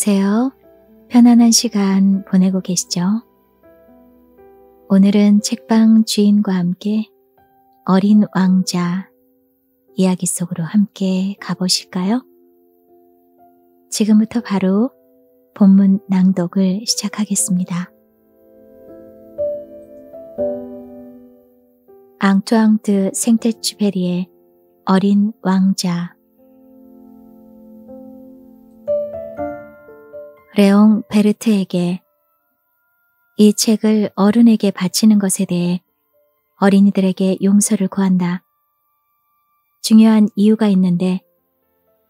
안녕하세요. 편안한 시간 보내고 계시죠? 오늘은 책방 주인과 함께 어린 왕자 이야기 속으로 함께 가보실까요? 지금부터 바로 본문 낭독을 시작하겠습니다. 앙투앙드 생테추베리의 어린 왕자 레옹 베르트에게 이 책을 어른에게 바치는 것에 대해 어린이들에게 용서를 구한다. 중요한 이유가 있는데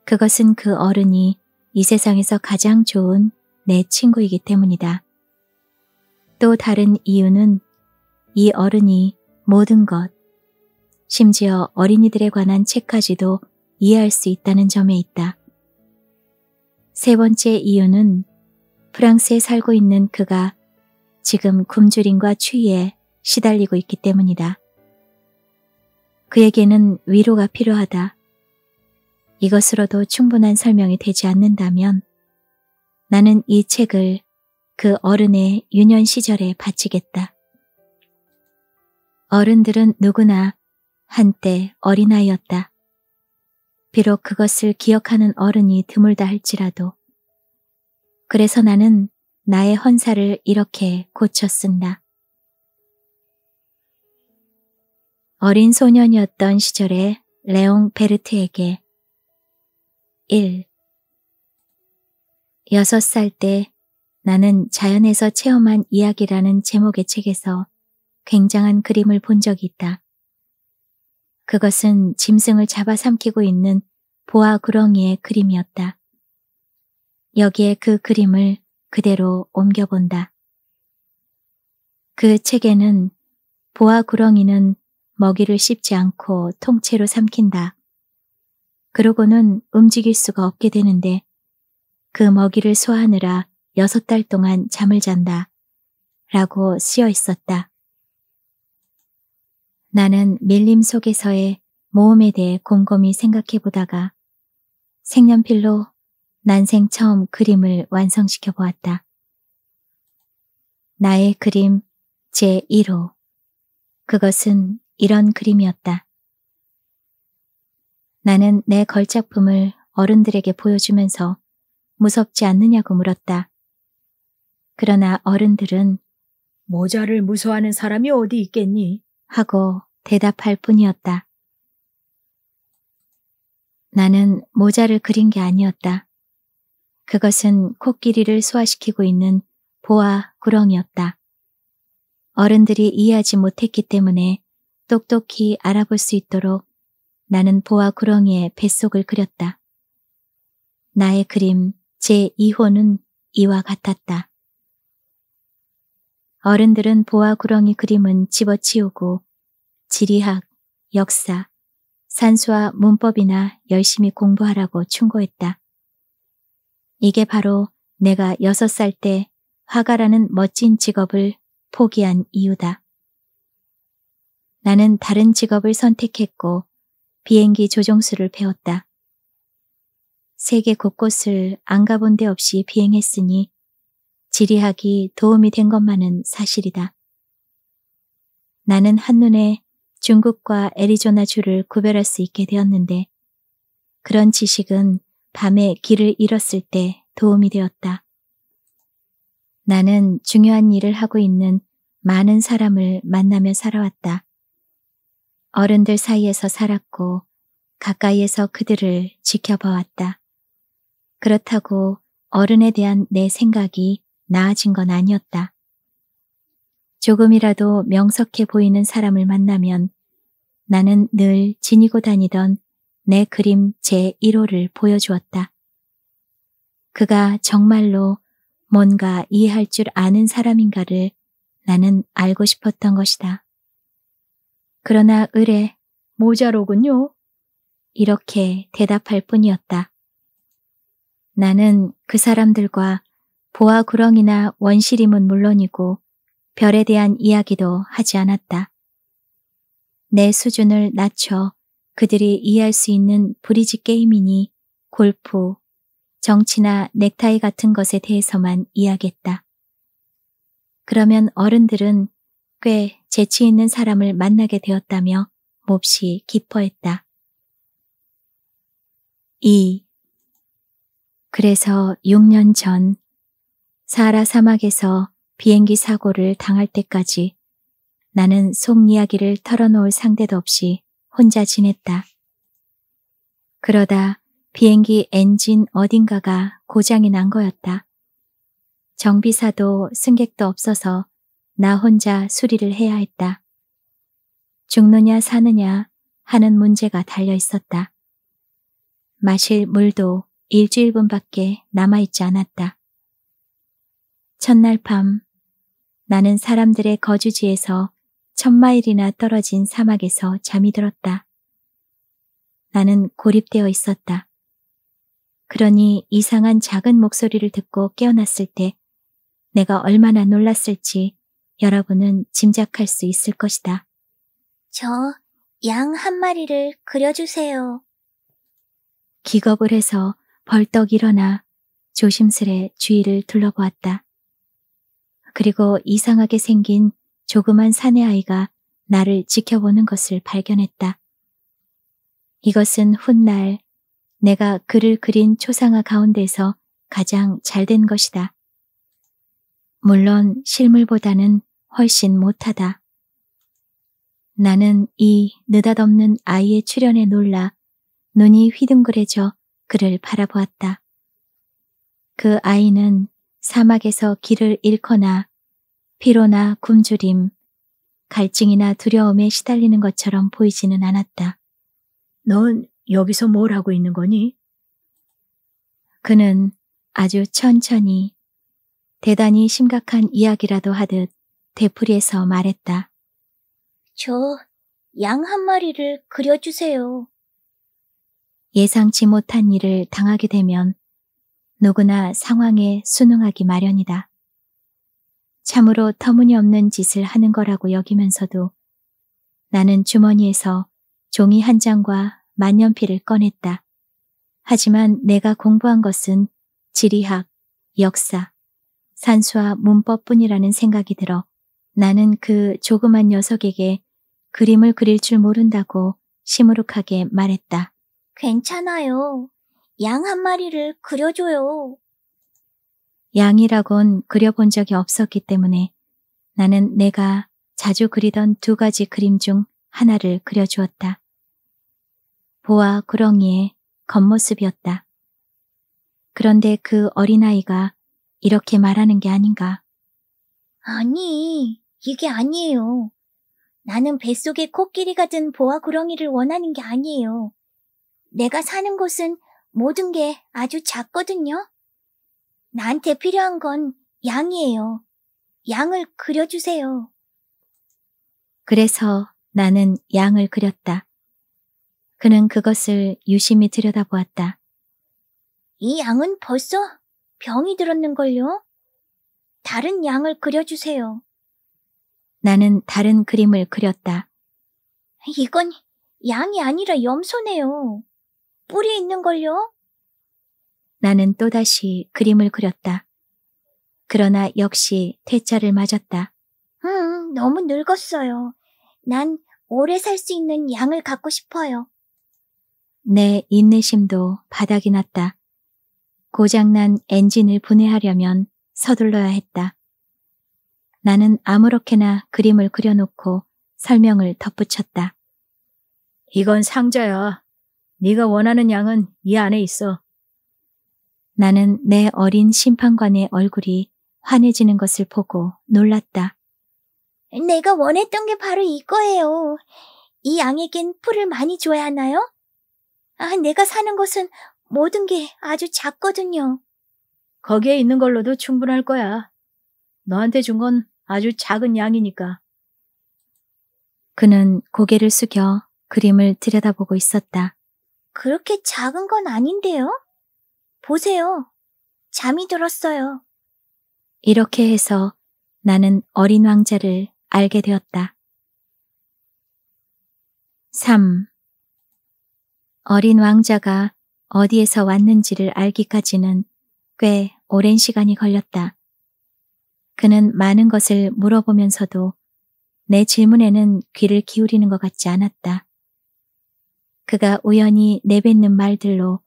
그것은 그 어른이 이 세상에서 가장 좋은 내 친구이기 때문이다. 또 다른 이유는 이 어른이 모든 것, 심지어 어린이들에 관한 책까지도 이해할 수 있다는 점에 있다. 세 번째 이유는 프랑스에 살고 있는 그가 지금 굶주림과 추위에 시달리고 있기 때문이다. 그에게는 위로가 필요하다. 이것으로도 충분한 설명이 되지 않는다면 나는 이 책을 그 어른의 유년 시절에 바치겠다. 어른들은 누구나 한때 어린아이였다. 비록 그것을 기억하는 어른이 드물다 할지라도 그래서 나는 나의 헌사를 이렇게 고쳤습니다 어린 소년이었던 시절에 레옹 베르트에게 1. 6살 때 나는 자연에서 체험한 이야기라는 제목의 책에서 굉장한 그림을 본 적이 있다. 그것은 짐승을 잡아삼키고 있는 보아 구렁이의 그림이었다. 여기에 그 그림을 그대로 옮겨본다. 그 책에는 보아 구렁이는 먹이를 씹지 않고 통째로 삼킨다. 그러고는 움직일 수가 없게 되는데 그 먹이를 소화하느라 여섯 달 동안 잠을 잔다. 라고 쓰여 있었다. 나는 밀림 속에서의 모험에 대해 곰곰이 생각해 보다가 색연필로 난생 처음 그림을 완성시켜 보았다. 나의 그림 제1호. 그것은 이런 그림이었다. 나는 내 걸작품을 어른들에게 보여주면서 무섭지 않느냐고 물었다. 그러나 어른들은 모자를 무서워하는 사람이 어디 있겠니? 하고 대답할 뿐이었다. 나는 모자를 그린 게 아니었다. 그것은 코끼리를 소화시키고 있는 보아 구렁이였다 어른들이 이해하지 못했기 때문에 똑똑히 알아볼 수 있도록 나는 보아 구렁이의 뱃속을 그렸다. 나의 그림 제2호는 이와 같았다. 어른들은 보아 구렁이 그림은 집어치우고 지리학, 역사, 산수와 문법이나 열심히 공부하라고 충고했다. 이게 바로 내가 여섯 살 때 화가라는 멋진 직업을 포기한 이유다. 나는 다른 직업을 선택했고 비행기 조종수를 배웠다. 세계 곳곳을 안 가본 데 없이 비행했으니 지리학이 도움이 된 것만은 사실이다. 나는 한눈에 중국과 애리조나주를 구별할 수 있게 되었는데 그런 지식은 밤에 길을 잃었을 때 도움이 되었다. 나는 중요한 일을 하고 있는 많은 사람을 만나며 살아왔다. 어른들 사이에서 살았고 가까이에서 그들을 지켜봐왔다. 그렇다고 어른에 대한 내 생각이 나아진 건 아니었다. 조금이라도 명석해 보이는 사람을 만나면 나는 늘 지니고 다니던 내 그림 제1호를 보여주었다. 그가 정말로 뭔가 이해할 줄 아는 사람인가를 나는 알고 싶었던 것이다. 그러나 의뢰, 모자로군요. 이렇게 대답할 뿐이었다. 나는 그 사람들과 보아 구렁이나 원시림은 물론이고 별에 대한 이야기도 하지 않았다. 내 수준을 낮춰 그들이 이해할 수 있는 브리지 게임이니 골프, 정치나 넥타이 같은 것에 대해서만 이야기했다. 그러면 어른들은 꽤 재치 있는 사람을 만나게 되었다며 몹시 기뻐했다. 2. 그래서 6년 전 사하라 사막에서 비행기 사고를 당할 때까지 나는 속 이야기를 털어놓을 상대도 없이 혼자 지냈다. 그러다 비행기 엔진 어딘가가 고장이 난 거였다. 정비사도 승객도 없어서 나 혼자 수리를 해야 했다. 죽느냐 사느냐 하는 문제가 달려 있었다. 마실 물도 일주일분밖에 남아있지 않았다. 첫날 밤 나는 사람들의 거주지에서 천마일이나 떨어진 사막에서 잠이 들었다. 나는 고립되어 있었다. 그러니 이상한 작은 목소리를 듣고 깨어났을 때 내가 얼마나 놀랐을지 여러분은 짐작할 수 있을 것이다. 저 양 한 마리를 그려주세요. 기겁을 해서 벌떡 일어나 조심스레 주위를 둘러보았다. 그리고 이상하게 생긴 조그만 사내 아이가 나를 지켜보는 것을 발견했다. 이것은 훗날 내가 그를 그린 초상화 가운데서 가장 잘 된 것이다. 물론 실물보다는 훨씬 못하다. 나는 이 느닷없는 아이의 출현에 놀라 눈이 휘둥그레져 그를 바라보았다. 그 아이는 사막에서 길을 잃거나 피로나 굶주림, 갈증이나 두려움에 시달리는 것처럼 보이지는 않았다. 넌 여기서 뭘 하고 있는 거니? 그는 아주 천천히 대단히 심각한 이야기라도 하듯 되풀이해서 말했다. 저 양 한 마리를 그려주세요. 예상치 못한 일을 당하게 되면 누구나 상황에 순응하기 마련이다. 참으로 터무니없는 짓을 하는 거라고 여기면서도 나는 주머니에서 종이 한 장과 만년필을 꺼냈다. 하지만 내가 공부한 것은 지리학, 역사, 산수와 문법뿐이라는 생각이 들어 나는 그 조그만 녀석에게 그림을 그릴 줄 모른다고 시무룩하게 말했다. 괜찮아요. 양 한 마리를 그려줘요. 양이라곤 그려본 적이 없었기 때문에 나는 내가 자주 그리던 두 가지 그림 중 하나를 그려주었다. 보아 구렁이의 겉모습이었다. 그런데 그 어린아이가 이렇게 말하는 게 아닌가. 아니, 이게 아니에요. 나는 뱃속에 코끼리 가든 보아 구렁이를 원하는 게 아니에요. 내가 사는 곳은 모든 게 아주 작거든요. 나한테 필요한 건 양이에요. 양을 그려주세요. 그래서 나는 양을 그렸다. 그는 그것을 유심히 들여다보았다. 이 양은 벌써 병이 들었는걸요? 다른 양을 그려주세요. 나는 다른 그림을 그렸다. 이건 양이 아니라 염소네요. 뿔이 있는걸요? 나는 또다시 그림을 그렸다. 그러나 역시 퇴짜를 맞았다. 음, 너무 늙었어요. 난 오래 살 수 있는 양을 갖고 싶어요. 내 인내심도 바닥이 났다. 고장난 엔진을 분해하려면 서둘러야 했다. 나는 아무렇게나 그림을 그려놓고 설명을 덧붙였다. 이건 상자야. 네가 원하는 양은 이 안에 있어. 나는 내 어린 심판관의 얼굴이 환해지는 것을 보고 놀랐다. 내가 원했던 게 바로 이거예요. 이 양에겐 풀을 많이 줘야 하나요? 아, 내가 사는 곳은 모든 게 아주 작거든요. 거기에 있는 걸로도 충분할 거야. 너한테 준 건 아주 작은 양이니까. 그는 고개를 숙여 그림을 들여다보고 있었다. 그렇게 작은 건 아닌데요? 보세요. 잠이 들었어요. 이렇게 해서 나는 어린 왕자를 알게 되었다. 3. 어린 왕자가 어디에서 왔는지를 알기까지는 꽤 오랜 시간이 걸렸다. 그는 많은 것을 물어보면서도 내 질문에는 귀를 기울이는 것 같지 않았다. 그가 우연히 내뱉는 말들로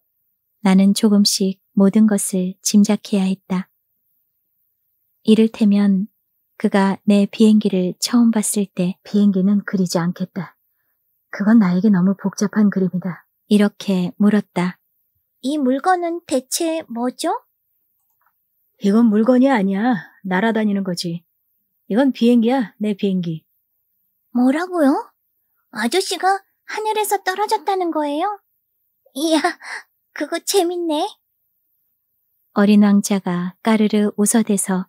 나는 조금씩 모든 것을 짐작해야 했다. 이를테면 그가 내 비행기를 처음 봤을 때 비행기는 그리지 않겠다. 그건 나에게 너무 복잡한 그림이다. 이렇게 물었다. 이 물건은 대체 뭐죠? 이건 물건이 아니야. 날아다니는 거지. 이건 비행기야, 내 비행기. 뭐라고요? 아저씨가 하늘에서 떨어졌다는 거예요? 이야, 그거 재밌네. 어린 왕자가 까르르 웃어대서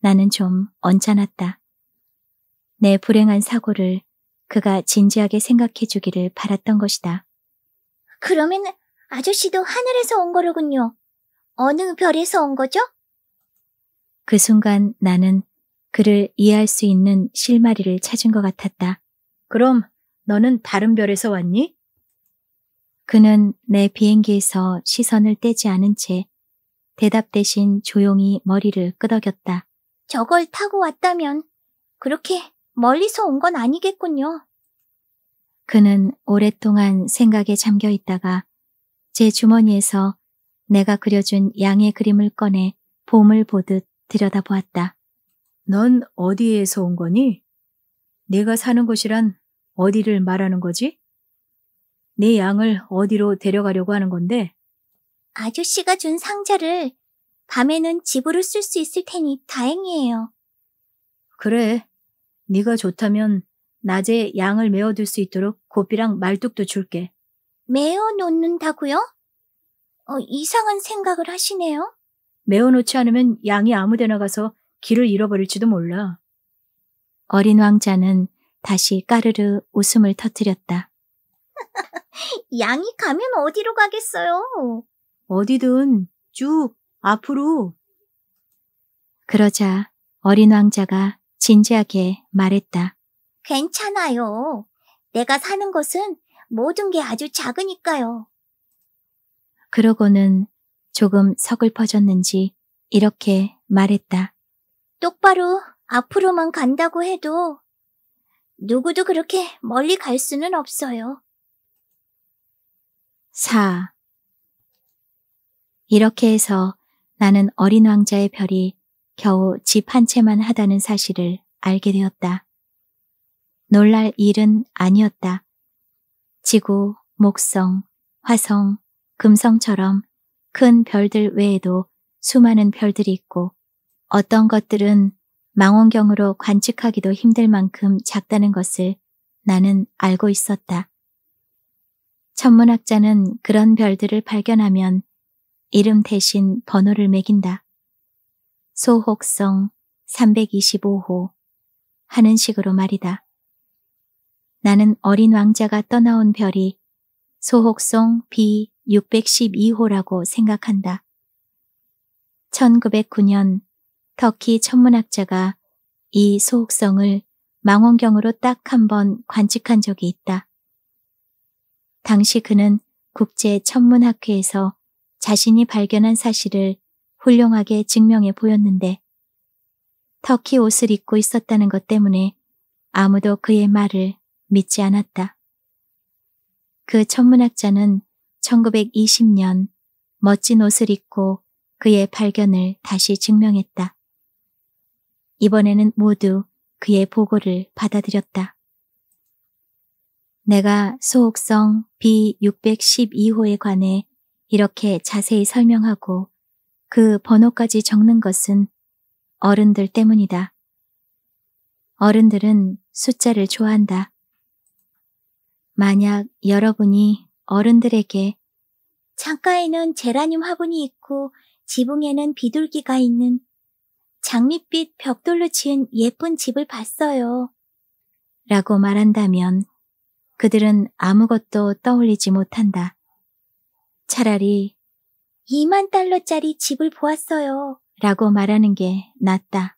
나는 좀 언짢았다. 내 불행한 사고를 그가 진지하게 생각해 주기를 바랐던 것이다. 그러면 아저씨도 하늘에서 온 거로군요. 어느 별에서 온 거죠? 그 순간 나는 그를 이해할 수 있는 실마리를 찾은 것 같았다. 그럼 너는 다른 별에서 왔니? 그는 내 비행기에서 시선을 떼지 않은 채 대답 대신 조용히 머리를 끄덕였다. 저걸 타고 왔다면 그렇게 멀리서 온 건 아니겠군요. 그는 오랫동안 생각에 잠겨 있다가 제 주머니에서 내가 그려준 양의 그림을 꺼내 봄을 보듯 들여다보았다. 넌 어디에서 온 거니? 내가 사는 곳이란 어디를 말하는 거지? 내 양을 어디로 데려가려고 하는 건데? 아저씨가 준 상자를 밤에는 집으로 쓸 수 있을 테니 다행이에요. 그래. 네가 좋다면 낮에 양을 메워둘수 있도록 고삐랑 말뚝도 줄게. 메워놓는다고요 어, 이상한 생각을 하시네요. 메워놓지 않으면 양이 아무데나 가서 길을 잃어버릴지도 몰라. 어린 왕자는 다시 까르르 웃음을 터뜨렸다. 양이 가면 어디로 가겠어요? 어디든 쭉 앞으로. 그러자 어린 왕자가 진지하게 말했다. 괜찮아요. 내가 사는 곳은 모든 게 아주 작으니까요. 그러고는 조금 서글퍼졌는지 이렇게 말했다. 똑바로 앞으로만 간다고 해도 누구도 그렇게 멀리 갈 수는 없어요. 4. 이렇게 해서 나는 어린 왕자의 별이 겨우 집 한 채만 하다는 사실을 알게 되었다. 놀랄 일은 아니었다. 지구, 목성, 화성, 금성처럼 큰 별들 외에도 수많은 별들이 있고 어떤 것들은 망원경으로 관측하기도 힘들 만큼 작다는 것을 나는 알고 있었다. 천문학자는 그런 별들을 발견하면 이름 대신 번호를 매긴다. 소혹성 325호 하는 식으로 말이다. 나는 어린 왕자가 떠나온 별이 소혹성 B612호라고 생각한다. 1909년 터키 천문학자가 이 소혹성을 망원경으로 딱 한 번 관측한 적이 있다. 당시 그는 국제 천문학회에서 자신이 발견한 사실을 훌륭하게 증명해 보였는데 터키 옷을 입고 있었다는 것 때문에 아무도 그의 말을 믿지 않았다. 그 천문학자는 1920년 멋진 옷을 입고 그의 발견을 다시 증명했다. 이번에는 모두 그의 보고를 받아들였다. 내가 소옥성 B612호에 관해 이렇게 자세히 설명하고 그 번호까지 적는 것은 어른들 때문이다. 어른들은 숫자를 좋아한다. 만약 여러분이 어른들에게 창가에는 제라늄 화분이 있고 지붕에는 비둘기가 있는 장밋빛 벽돌로 지은 예쁜 집을 봤어요. 라고 말한다면 그들은 아무것도 떠올리지 못한다. 차라리 2만 달러짜리 집을 보았어요. 라고 말하는 게 낫다.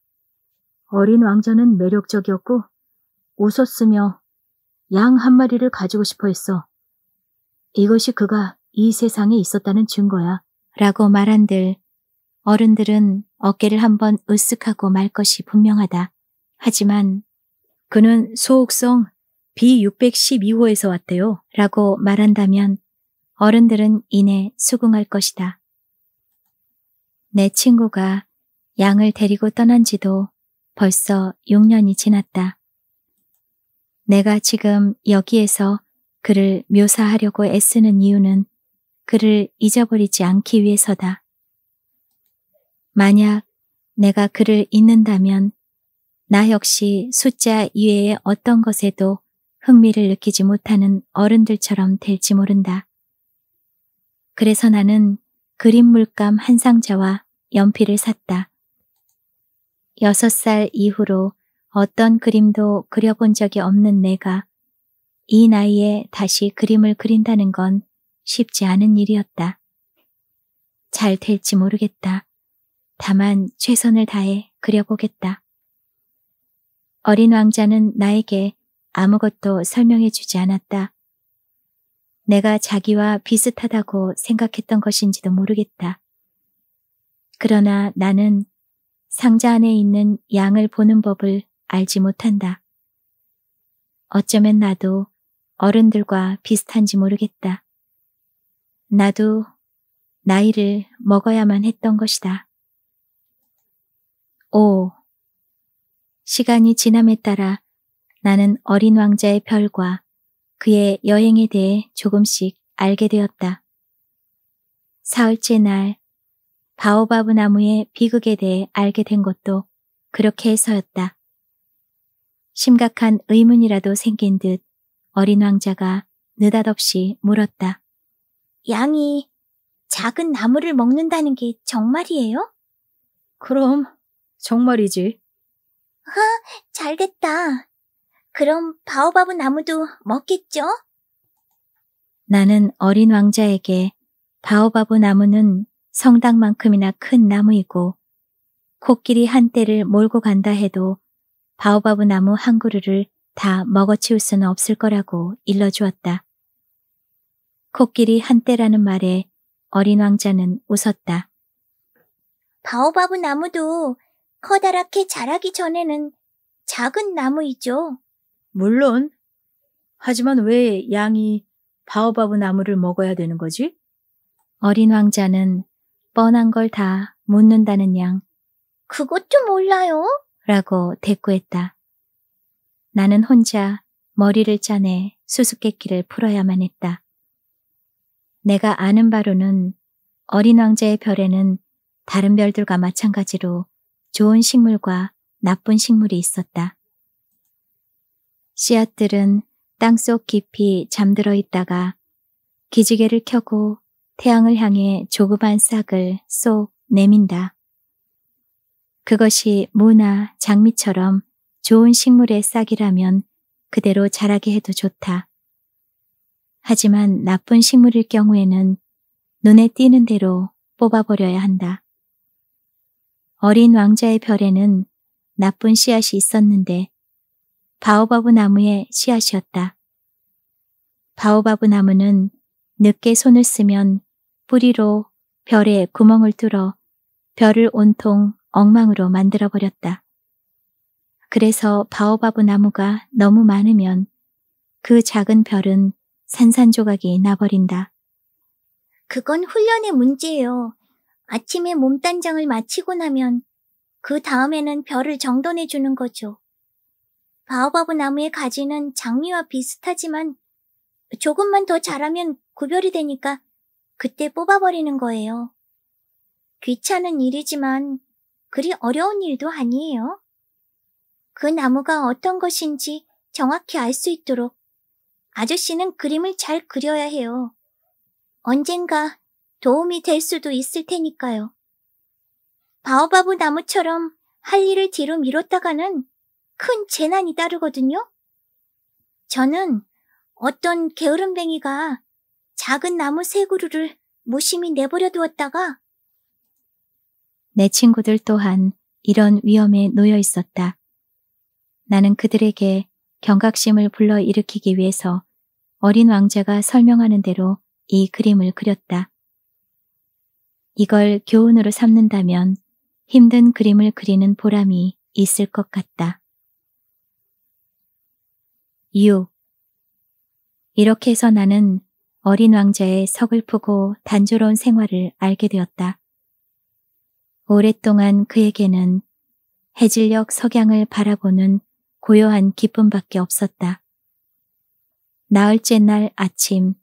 어린 왕자는 매력적이었고 웃었으며 양 한 마리를 가지고 싶어 했어. 이것이 그가 이 세상에 있었다는 증거야. 라고 말한들 어른들은 어깨를 한번 으쓱하고 말 것이 분명하다. 하지만 그는 소극성 B612호에서 왔대요. 라고 말한다면 어른들은 이내 수긍할 것이다. 내 친구가 양을 데리고 떠난 지도 벌써 6년이 지났다. 내가 지금 여기에서 그를 묘사하려고 애쓰는 이유는 그를 잊어버리지 않기 위해서다. 만약 내가 그를 잊는다면 나 역시 숫자 이외의 어떤 것에도 흥미를 느끼지 못하는 어른들처럼 될지 모른다. 그래서 나는 그림 물감 한 상자와 연필을 샀다. 여섯 살 이후로 어떤 그림도 그려본 적이 없는 내가 이 나이에 다시 그림을 그린다는 건 쉽지 않은 일이었다. 잘 될지 모르겠다. 다만 최선을 다해 그려보겠다. 어린 왕자는 나에게 아무것도 설명해 주지 않았다. 내가 자기와 비슷하다고 생각했던 것인지도 모르겠다. 그러나 나는 상자 안에 있는 양을 보는 법을 알지 못한다. 어쩌면 나도 어른들과 비슷한지 모르겠다. 나도 나이를 먹어야만 했던 것이다. 5. 시간이 지남에 따라 나는 어린 왕자의 별과 그의 여행에 대해 조금씩 알게 되었다. 사흘째 날 바오바브 나무의 비극에 대해 알게 된 것도 그렇게 해서였다. 심각한 의문이라도 생긴 듯 어린 왕자가 느닷없이 물었다. 양이 작은 나무를 먹는다는 게 정말이에요? 그럼 정말이지. 아, 잘됐다. 그럼 바오바브 나무도 먹겠죠? 나는 어린 왕자에게 바오바브 나무는 성당만큼이나 큰 나무이고 코끼리 한 대를 몰고 간다 해도 바오바브 나무 한 그루를 다 먹어치울 수는 없을 거라고 일러주었다. 코끼리 한 대라는 말에 어린 왕자는 웃었다. 바오바브 나무도 커다랗게 자라기 전에는 작은 나무이죠. 물론, 하지만 왜 양이 바오바브 나무를 먹어야 되는 거지? 어린 왕자는 뻔한 걸 다 묻는다는 양. 그것도 몰라요? 라고 대꾸했다. 나는 혼자 머리를 짜내 수수께끼를 풀어야만 했다. 내가 아는 바로는 어린 왕자의 별에는 다른 별들과 마찬가지로 좋은 식물과 나쁜 식물이 있었다. 씨앗들은 땅 속 깊이 잠들어 있다가 기지개를 켜고 태양을 향해 조그만 싹을 쏙 내민다. 그것이 무나 장미처럼 좋은 식물의 싹이라면 그대로 자라게 해도 좋다. 하지만 나쁜 식물일 경우에는 눈에 띄는 대로 뽑아버려야 한다. 어린 왕자의 별에는 나쁜 씨앗이 있었는데 바오바브 나무의 씨앗이었다. 바오바브 나무는 늦게 손을 쓰면 뿌리로 별에 구멍을 뚫어 별을 온통 엉망으로 만들어버렸다. 그래서 바오바브 나무가 너무 많으면 그 작은 별은 산산조각이 나버린다. 그건 훈련의 문제예요. 아침에 몸단장을 마치고 나면 그 다음에는 별을 정돈해주는 거죠. 바오바브 나무의 가지는 장미와 비슷하지만 조금만 더 자라면 구별이 되니까 그때 뽑아버리는 거예요. 귀찮은 일이지만 그리 어려운 일도 아니에요. 그 나무가 어떤 것인지 정확히 알 수 있도록 아저씨는 그림을 잘 그려야 해요. 언젠가 도움이 될 수도 있을 테니까요. 바오바브 나무처럼 할 일을 뒤로 미뤘다가는 큰 재난이 따르거든요. 저는 어떤 게으름뱅이가 작은 나무 세 그루를 무심히 내버려 두었다가 내 친구들 또한 이런 위험에 놓여 있었다. 나는 그들에게 경각심을 불러일으키기 위해서 어린 왕자가 설명하는 대로 이 그림을 그렸다. 이걸 교훈으로 삼는다면 힘든 그림을 그리는 보람이 있을 것 같다. 유. 이렇게 해서 나는 어린 왕자의 서글프고 단조로운 생활을 알게 되었다. 오랫동안 그에게는 해질녘 석양을 바라보는 고요한 기쁨밖에 없었다. 나흘째 날 아침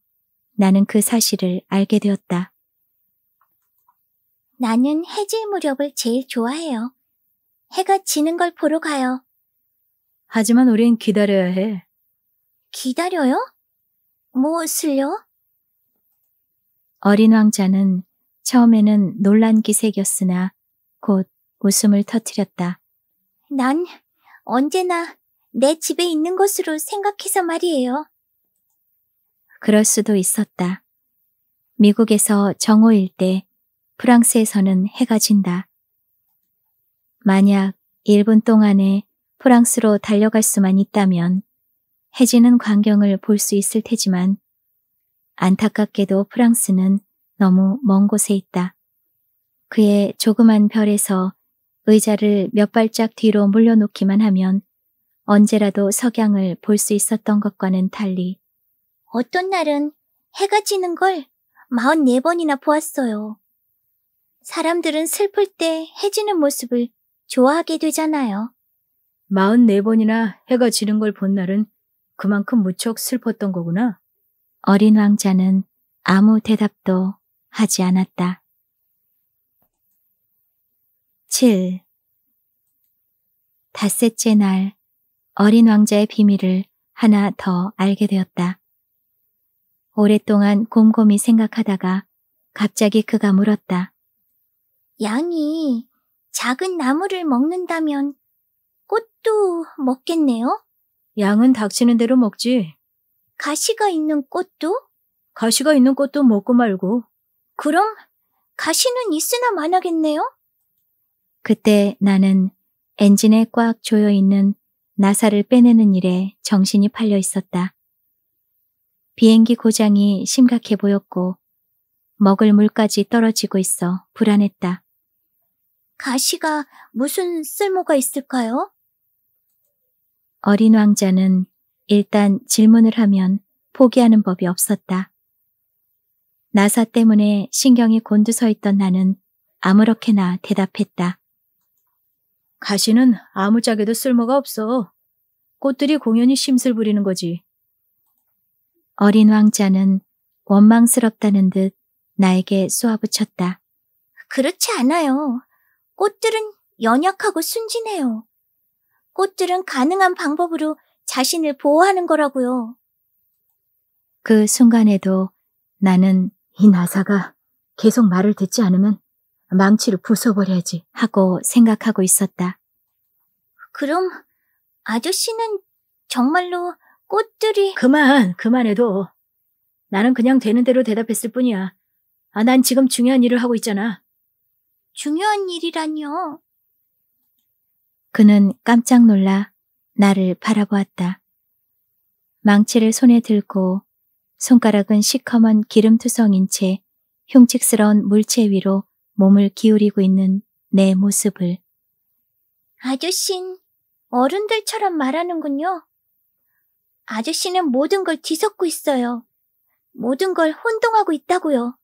나는 그 사실을 알게 되었다. 나는 해질 무렵을 제일 좋아해요. 해가 지는 걸 보러 가요. 하지만 우린 기다려야 해. 기다려요? 무엇을요? 뭐 어린 왕자는 처음에는 놀란 기색이었으나 곧 웃음을 터뜨렸다. 난 언제나 내 집에 있는 것으로 생각해서 말이에요. 그럴 수도 있었다. 미국에서 정오일 때 프랑스에서는 해가 진다. 만약 1분 동안에 프랑스로 달려갈 수만 있다면 해지는 광경을 볼 수 있을 테지만 안타깝게도 프랑스는 너무 먼 곳에 있다. 그의 조그만 별에서 의자를 몇 발짝 뒤로 물려놓기만 하면 언제라도 석양을 볼 수 있었던 것과는 달리 어떤 날은 해가 지는 걸 44번이나 보았어요. 사람들은 슬플 때 해지는 모습을 좋아하게 되잖아요. 44번이나 해가 지는 걸 본 날은 그만큼 무척 슬펐던 거구나. 어린 왕자는 아무 대답도 하지 않았다. 7. 닷새째 날 어린 왕자의 비밀을 하나 더 알게 되었다. 오랫동안 곰곰이 생각하다가 갑자기 그가 물었다. 양이 작은 나무를 먹는다면 꽃도 먹겠네요? 양은 닥치는 대로 먹지. 가시가 있는 꽃도? 가시가 있는 꽃도 먹고 말고. 그럼 가시는 있으나 마나겠네요? 그때 나는 엔진에 꽉 조여 있는 나사를 빼내는 일에 정신이 팔려 있었다. 비행기 고장이 심각해 보였고 먹을 물까지 떨어지고 있어 불안했다. 가시가 무슨 쓸모가 있을까요? 어린 왕자는 일단 질문을 하면 포기하는 법이 없었다. 나사 때문에 신경이 곤두서 있던 나는 아무렇게나 대답했다. 가시는 아무짝에도 쓸모가 없어. 꽃들이 공연히 심술 부리는 거지. 어린 왕자는 원망스럽다는 듯 나에게 쏘아붙였다. 그렇지 않아요. 꽃들은 연약하고 순진해요. 꽃들은 가능한 방법으로 자신을 보호하는 거라고요. 그 순간에도 나는 이 나사가 계속 말을 듣지 않으면 망치를 부숴버려야지 하고 생각하고 있었다. 그럼 아저씨는 정말로 꽃들이... 그만, 그만해도. 나는 그냥 되는 대로 대답했을 뿐이야. 아, 난 지금 중요한 일을 하고 있잖아. 중요한 일이라뇨. 그는 깜짝 놀라 나를 바라보았다. 망치를 손에 들고 손가락은 시커먼 기름투성인 채 흉측스러운 물체 위로 몸을 기울이고 있는 내 모습을. 아저씬 어른들처럼 말하는군요. 아저씨는 모든 걸 뒤섞고 있어요. 모든 걸 혼동하고 있다고요.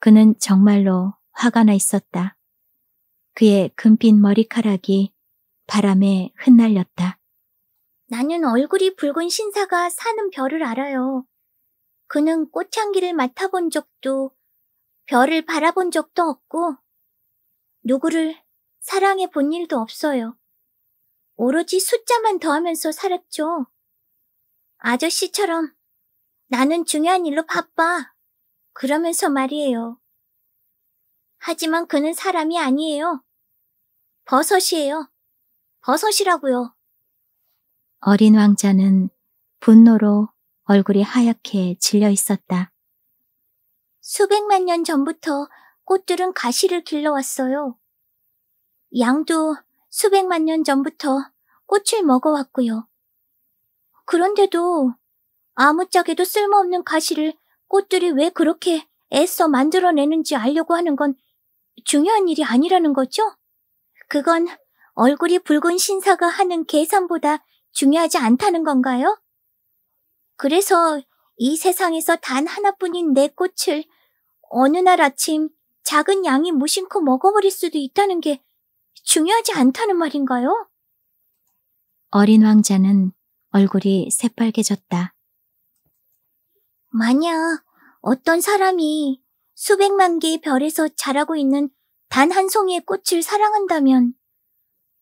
그는 정말로 화가 나 있었다. 그의 금빛 머리카락이 바람에 흩날렸다. 나는 얼굴이 붉은 신사가 사는 별을 알아요. 그는 꽃향기를 맡아본 적도 별을 바라본 적도 없고 누구를 사랑해 본 일도 없어요. 오로지 숫자만 더하면서 살았죠. 아저씨처럼 나는 중요한 일로 바빠. 그러면서 말이에요. 하지만 그는 사람이 아니에요. 버섯이에요. 버섯이라고요. 어린 왕자는 분노로 얼굴이 하얗게 질려 있었다. 수백만 년 전부터 꽃들은 가시를 길러왔어요. 양도 수백만 년 전부터 꽃을 먹어왔고요. 그런데도 아무짝에도 쓸모없는 가시를 꽃들이 왜 그렇게 애써 만들어내는지 알려고 하는 건 중요한 일이 아니라는 거죠? 그건 얼굴이 붉은 신사가 하는 계산보다 중요하지 않다는 건가요? 그래서 이 세상에서 단 하나뿐인 내 꽃을 어느 날 아침 작은 양이 무심코 먹어버릴 수도 있다는 게 중요하지 않다는 말인가요? 어린 왕자는 얼굴이 새빨개졌다. 만약 어떤 사람이 수백만 개의 별에서 자라고 있는 단한 송이의 꽃을 사랑한다면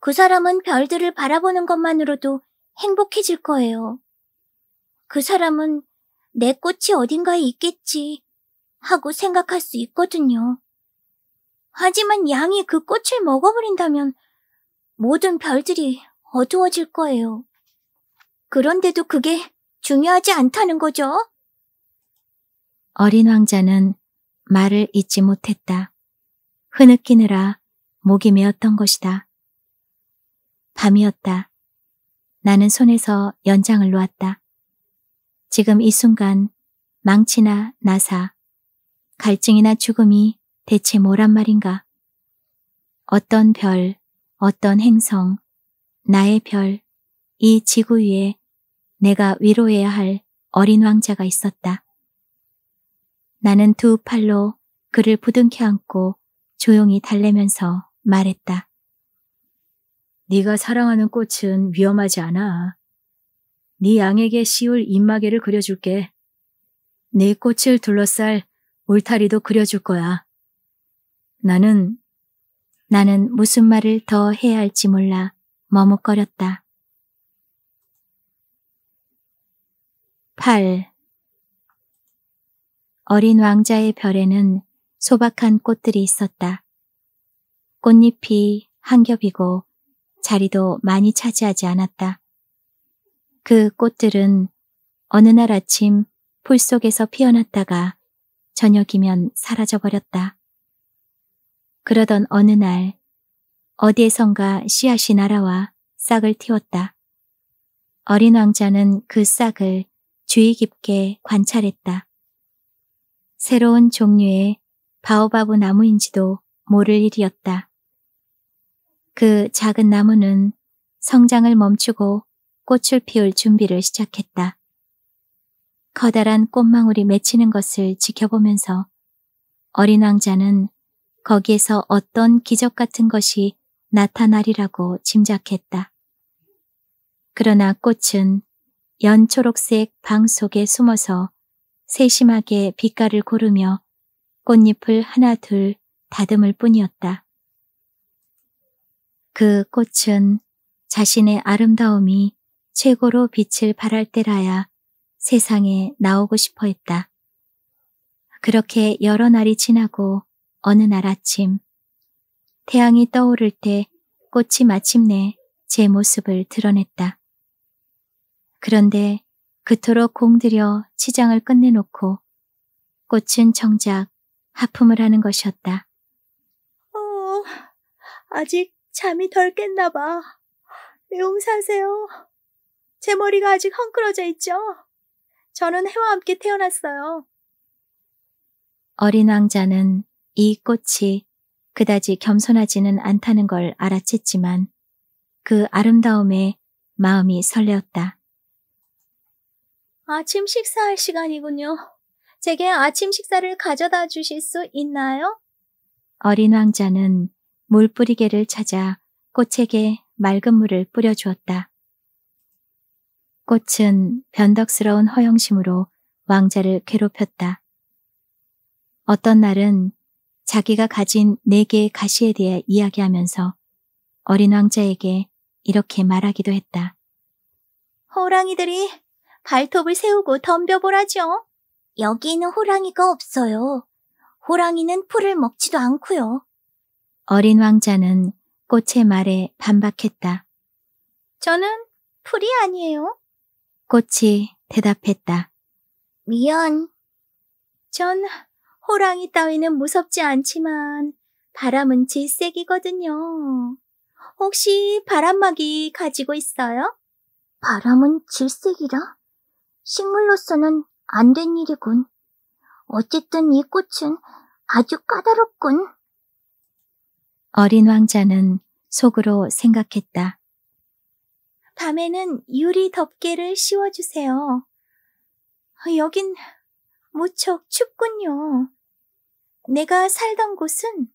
그 사람은 별들을 바라보는 것만으로도 행복해질 거예요. 그 사람은 내 꽃이 어딘가에 있겠지 하고 생각할 수 있거든요. 하지만 양이 그 꽃을 먹어버린다면 모든 별들이 어두워질 거예요. 그런데도 그게 중요하지 않다는 거죠? 어린 왕자는 말을 잊지 못했다. 흐느끼느라 목이 메었던 것이다. 밤이었다. 나는 손에서 연장을 놓았다. 지금 이 순간 망치나 나사, 갈증이나 죽음이 대체 뭐란 말인가? 어떤 별, 어떤 행성, 나의 별, 이 지구 위에 내가 위로해야 할 어린 왕자가 있었다. 나는 두 팔로 그를 부둥켜 안고 조용히 달래면서 말했다. 네가 사랑하는 꽃은 위험하지 않아. 네 양에게 씌울 입마개를 그려줄게. 네 꽃을 둘러쌀 울타리도 그려줄 거야. 나는 나는 무슨 말을 더 해야 할지 몰라 머뭇거렸다. 8. 어린 왕자의 별에는 소박한 꽃들이 있었다. 꽃잎이 한 겹이고 자리도 많이 차지하지 않았다. 그 꽃들은 어느 날 아침 풀 속에서 피어났다가 저녁이면 사라져버렸다. 그러던 어느 날 어디에선가 씨앗이 날아와 싹을 틔웠다. 어린 왕자는 그 싹을 주의 깊게 관찰했다. 새로운 종류의 바오바브 나무인지도 모를 일이었다. 그 작은 나무는 성장을 멈추고 꽃을 피울 준비를 시작했다. 커다란 꽃망울이 맺히는 것을 지켜보면서 어린 왕자는 거기에서 어떤 기적 같은 것이 나타나리라고 짐작했다. 그러나 꽃은 연초록색 방 속에 숨어서 세심하게 빛깔을 고르며 꽃잎을 하나 둘 다듬을 뿐이었다. 그 꽃은 자신의 아름다움이 최고로 빛을 발할 때라야 세상에 나오고 싶어 했다. 그렇게 여러 날이 지나고 어느 날 아침 태양이 떠오를 때 꽃이 마침내 제 모습을 드러냈다. 그런데 그토록 공들여 치장을 끝내놓고 꽃은 정작 하품을 하는 것이었다. 어, 아직 잠이 덜 깼나 봐. 용움 사세요. 제 머리가 아직 헝클어져 있죠? 저는 해와 함께 태어났어요. 어린 왕자는 이 꽃이 그다지 겸손하지는 않다는 걸 알아챘지만 그 아름다움에 마음이 설레었다. 아침 식사할 시간이군요. 제게 아침 식사를 가져다 주실 수 있나요? 어린 왕자는 물 뿌리개를 찾아 꽃에게 맑은 물을 뿌려주었다. 꽃은 변덕스러운 허영심으로 왕자를 괴롭혔다. 어떤 날은 자기가 가진 네 개의 가시에 대해 이야기하면서 어린 왕자에게 이렇게 말하기도 했다. 호랑이들이 발톱을 세우고 덤벼보라죠. 여기에는 호랑이가 없어요. 호랑이는 풀을 먹지도 않고요. 어린 왕자는 꽃의 말에 반박했다. 저는 풀이 아니에요. 꽃이 대답했다. 미안. 전 호랑이 따위는 무섭지 않지만 바람은 질색이거든요. 혹시 바람막이 가지고 있어요? 바람은 질색이라? 식물로서는 안된 일이군. 어쨌든 이 꽃은 아주 까다롭군. 어린 왕자는 속으로 생각했다. 밤에는 유리 덮개를 씌워주세요. 여긴 무척 춥군요. 내가 살던 곳은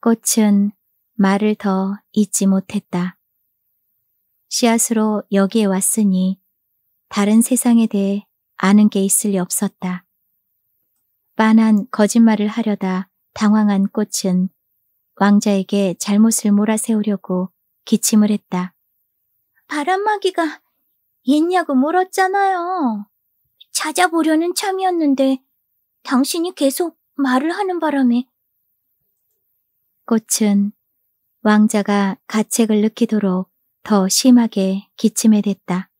꽃은 말을 더 잊지 못했다. 씨앗으로 여기에 왔으니 다른 세상에 대해 아는 게 있을 리 없었다. 빤한 거짓말을 하려다 당황한 꽃은 왕자에게 잘못을 몰아세우려고 기침을 했다. 바람막이가 있냐고 물었잖아요. 찾아보려는 참이었는데 당신이 계속 말을 하는 바람에 꽃은 왕자가 가책을 느끼도록 더 심하게 기침해 댔다.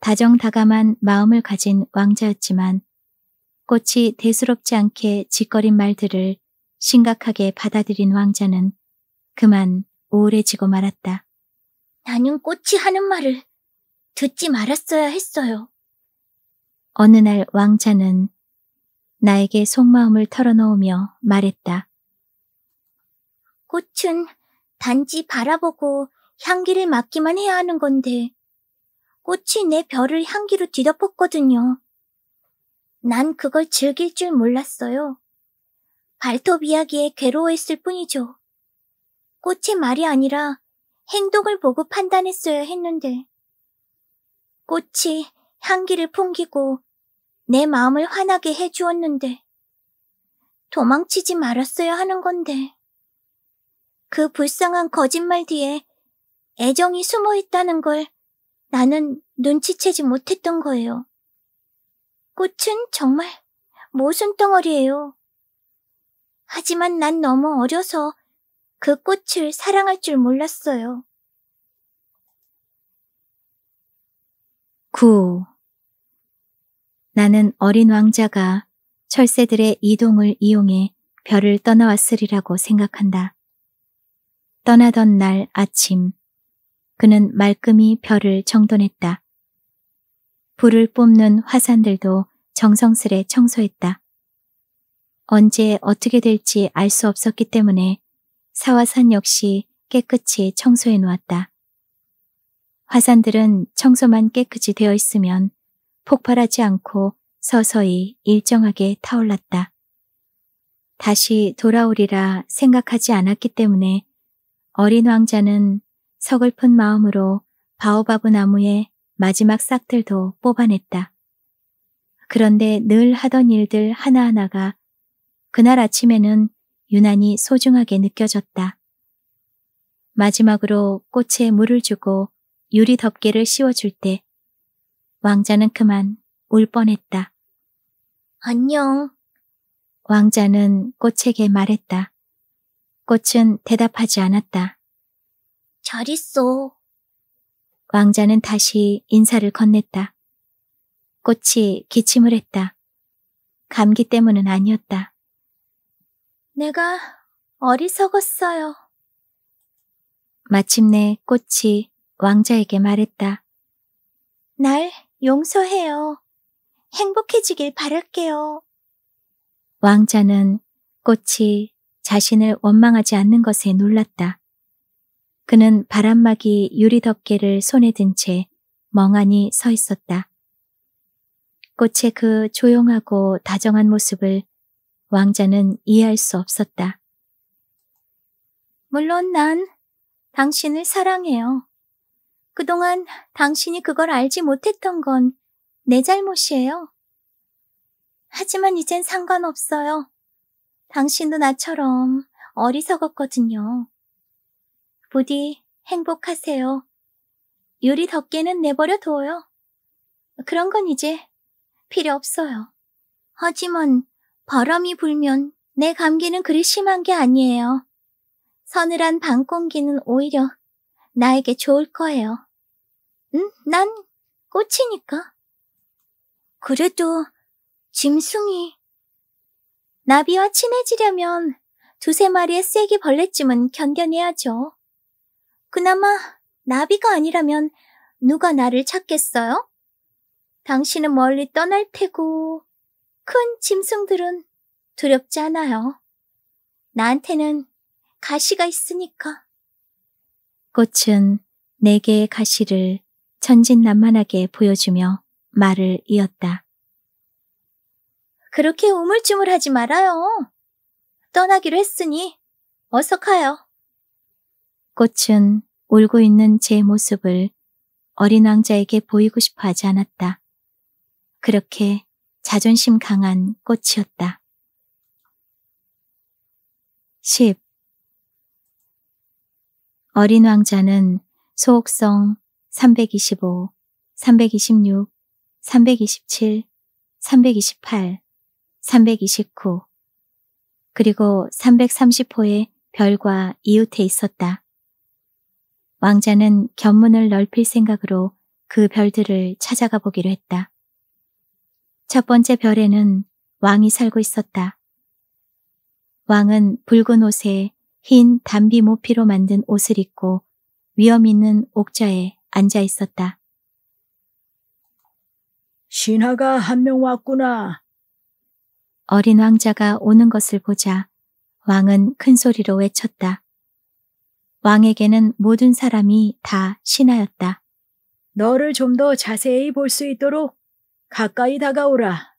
다정다감한 마음을 가진 왕자였지만 꽃이 대수롭지 않게 짓거린 말들을 심각하게 받아들인 왕자는 그만 우울해지고 말았다. 나는 꽃이 하는 말을 듣지 말았어야 했어요. 어느 날 왕자는 나에게 속마음을 털어놓으며 말했다. 꽃은 단지 바라보고 향기를 맡기만 해야 하는 건데 꽃이 내 별을 향기로 뒤덮었거든요. 난 그걸 즐길 줄 몰랐어요. 발톱 이야기에 괴로워했을 뿐이죠. 꽃의 말이 아니라 행동을 보고 판단했어야 했는데. 꽃이 향기를 풍기고 내 마음을 환하게 해주었는데. 도망치지 말았어야 하는 건데. 그 불쌍한 거짓말 뒤에 애정이 숨어 있다는 걸 나는 눈치채지 못했던 거예요. 꽃은 정말 모순덩어리예요. 하지만 난 너무 어려서 그 꽃을 사랑할 줄 몰랐어요. 9. 나는 어린 왕자가 철새들의 이동을 이용해 별을 떠나왔으리라고 생각한다. 떠나던 날 아침 그는 말끔히 별을 정돈했다. 불을 뽑는 화산들도 정성스레 청소했다. 언제 어떻게 될지 알 수 없었기 때문에 사화산 역시 깨끗이 청소해 놓았다. 화산들은 청소만 깨끗이 되어 있으면 폭발하지 않고 서서히 일정하게 타올랐다. 다시 돌아오리라 생각하지 않았기 때문에 어린 왕자는 서글픈 마음으로 바오바브 나무의 마지막 싹들도 뽑아냈다. 그런데 늘 하던 일들 하나하나가 그날 아침에는 유난히 소중하게 느껴졌다. 마지막으로 꽃에 물을 주고 유리 덮개를 씌워줄 때 왕자는 그만 울 뻔했다. 안녕. 왕자는 꽃에게 말했다. 꽃은 대답하지 않았다. 잘 있어. 왕자는 다시 인사를 건넸다. 꽃이 기침을 했다. 감기 때문은 아니었다. 내가 어리석었어요. 마침내 꽃이 왕자에게 말했다. 날 용서해요. 행복해지길 바랄게요. 왕자는 꽃이 자신을 원망하지 않는 것에 놀랐다. 그는 바람막이 유리 덮개를 손에 든 채 멍하니 서 있었다. 꽃의 그 조용하고 다정한 모습을 왕자는 이해할 수 없었다. 물론 난 당신을 사랑해요. 그동안 당신이 그걸 알지 못했던 건 내 잘못이에요. 하지만 이젠 상관없어요. 당신도 나처럼 어리석었거든요. 부디 행복하세요. 유리 덮개는 내버려 둬요. 그런 건 이제 필요 없어요. 하지만 바람이 불면 내 감기는 그리 심한 게 아니에요. 서늘한 방 공기는 오히려 나에게 좋을 거예요. 응? 난 꽃이니까. 그래도 짐승이 나비와 친해지려면 두세 마리의 쐐기 벌레쯤은 견뎌내야죠. 그나마 나비가 아니라면 누가 나를 찾겠어요? 당신은 멀리 떠날 테고 큰 짐승들은 두렵지 않아요. 나한테는 가시가 있으니까. 꽃은 네 개의 가시를 천진난만하게 보여주며 말을 이었다. 그렇게 우물쭈물하지 말아요. 떠나기로 했으니 어서 가요. 꽃은 울고 있는 제 모습을 어린 왕자에게 보이고 싶어 하지 않았다. 그렇게 자존심 강한 꽃이었다. 10. 어린 왕자는 소옥성 325, 326, 327, 328, 329, 그리고 330호의 별과 이웃에 있었다. 왕자는 견문을 넓힐 생각으로 그 별들을 찾아가 보기로 했다. 첫 번째 별에는 왕이 살고 있었다. 왕은 붉은 옷에 흰 담비 모피로 만든 옷을 입고 위험 있는 옥좌에 앉아 있었다. 신하가 한 명 왔구나. 어린 왕자가 오는 것을 보자 왕은 큰 소리로 외쳤다. 왕에게는 모든 사람이 다 신하였다. 너를 좀 더 자세히 볼 수 있도록 가까이 다가오라.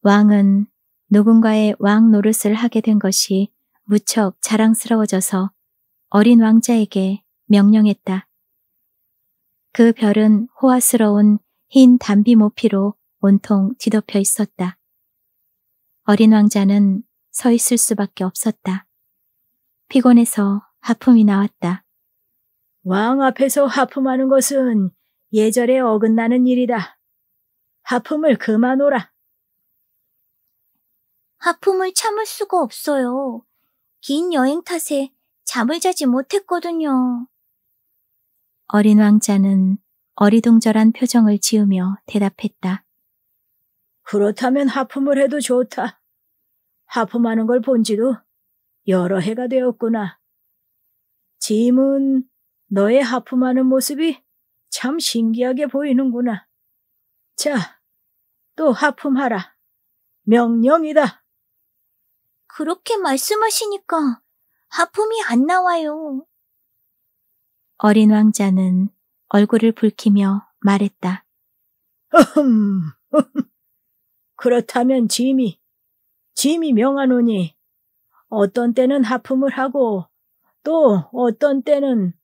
왕은 누군가의 왕 노릇을 하게 된 것이 무척 자랑스러워져서 어린 왕자에게 명령했다. 그 별은 호화스러운 흰 담비 모피로 온통 뒤덮여 있었다. 어린 왕자는 서 있을 수밖에 없었다. 피곤해서 하품이 나왔다. 왕 앞에서 하품하는 것은 예절에 어긋나는 일이다. 하품을 그만오라. 하품을 참을 수가 없어요. 긴 여행 탓에 잠을 자지 못했거든요. 어린 왕자는 어리둥절한 표정을 지으며 대답했다. 그렇다면 하품을 해도 좋다. 하품하는 걸 본지도 여러 해가 되었구나. 짐은 너의 하품하는 모습이 참 신기하게 보이는구나. 자, 또 하품하라. 명령이다. 그렇게 말씀하시니까 하품이 안 나와요. 어린 왕자는 얼굴을 붉히며 말했다. 흠 그렇다면 짐이, 짐이 명하노니 어떤 때는 하품을 하고 또 어떤 때는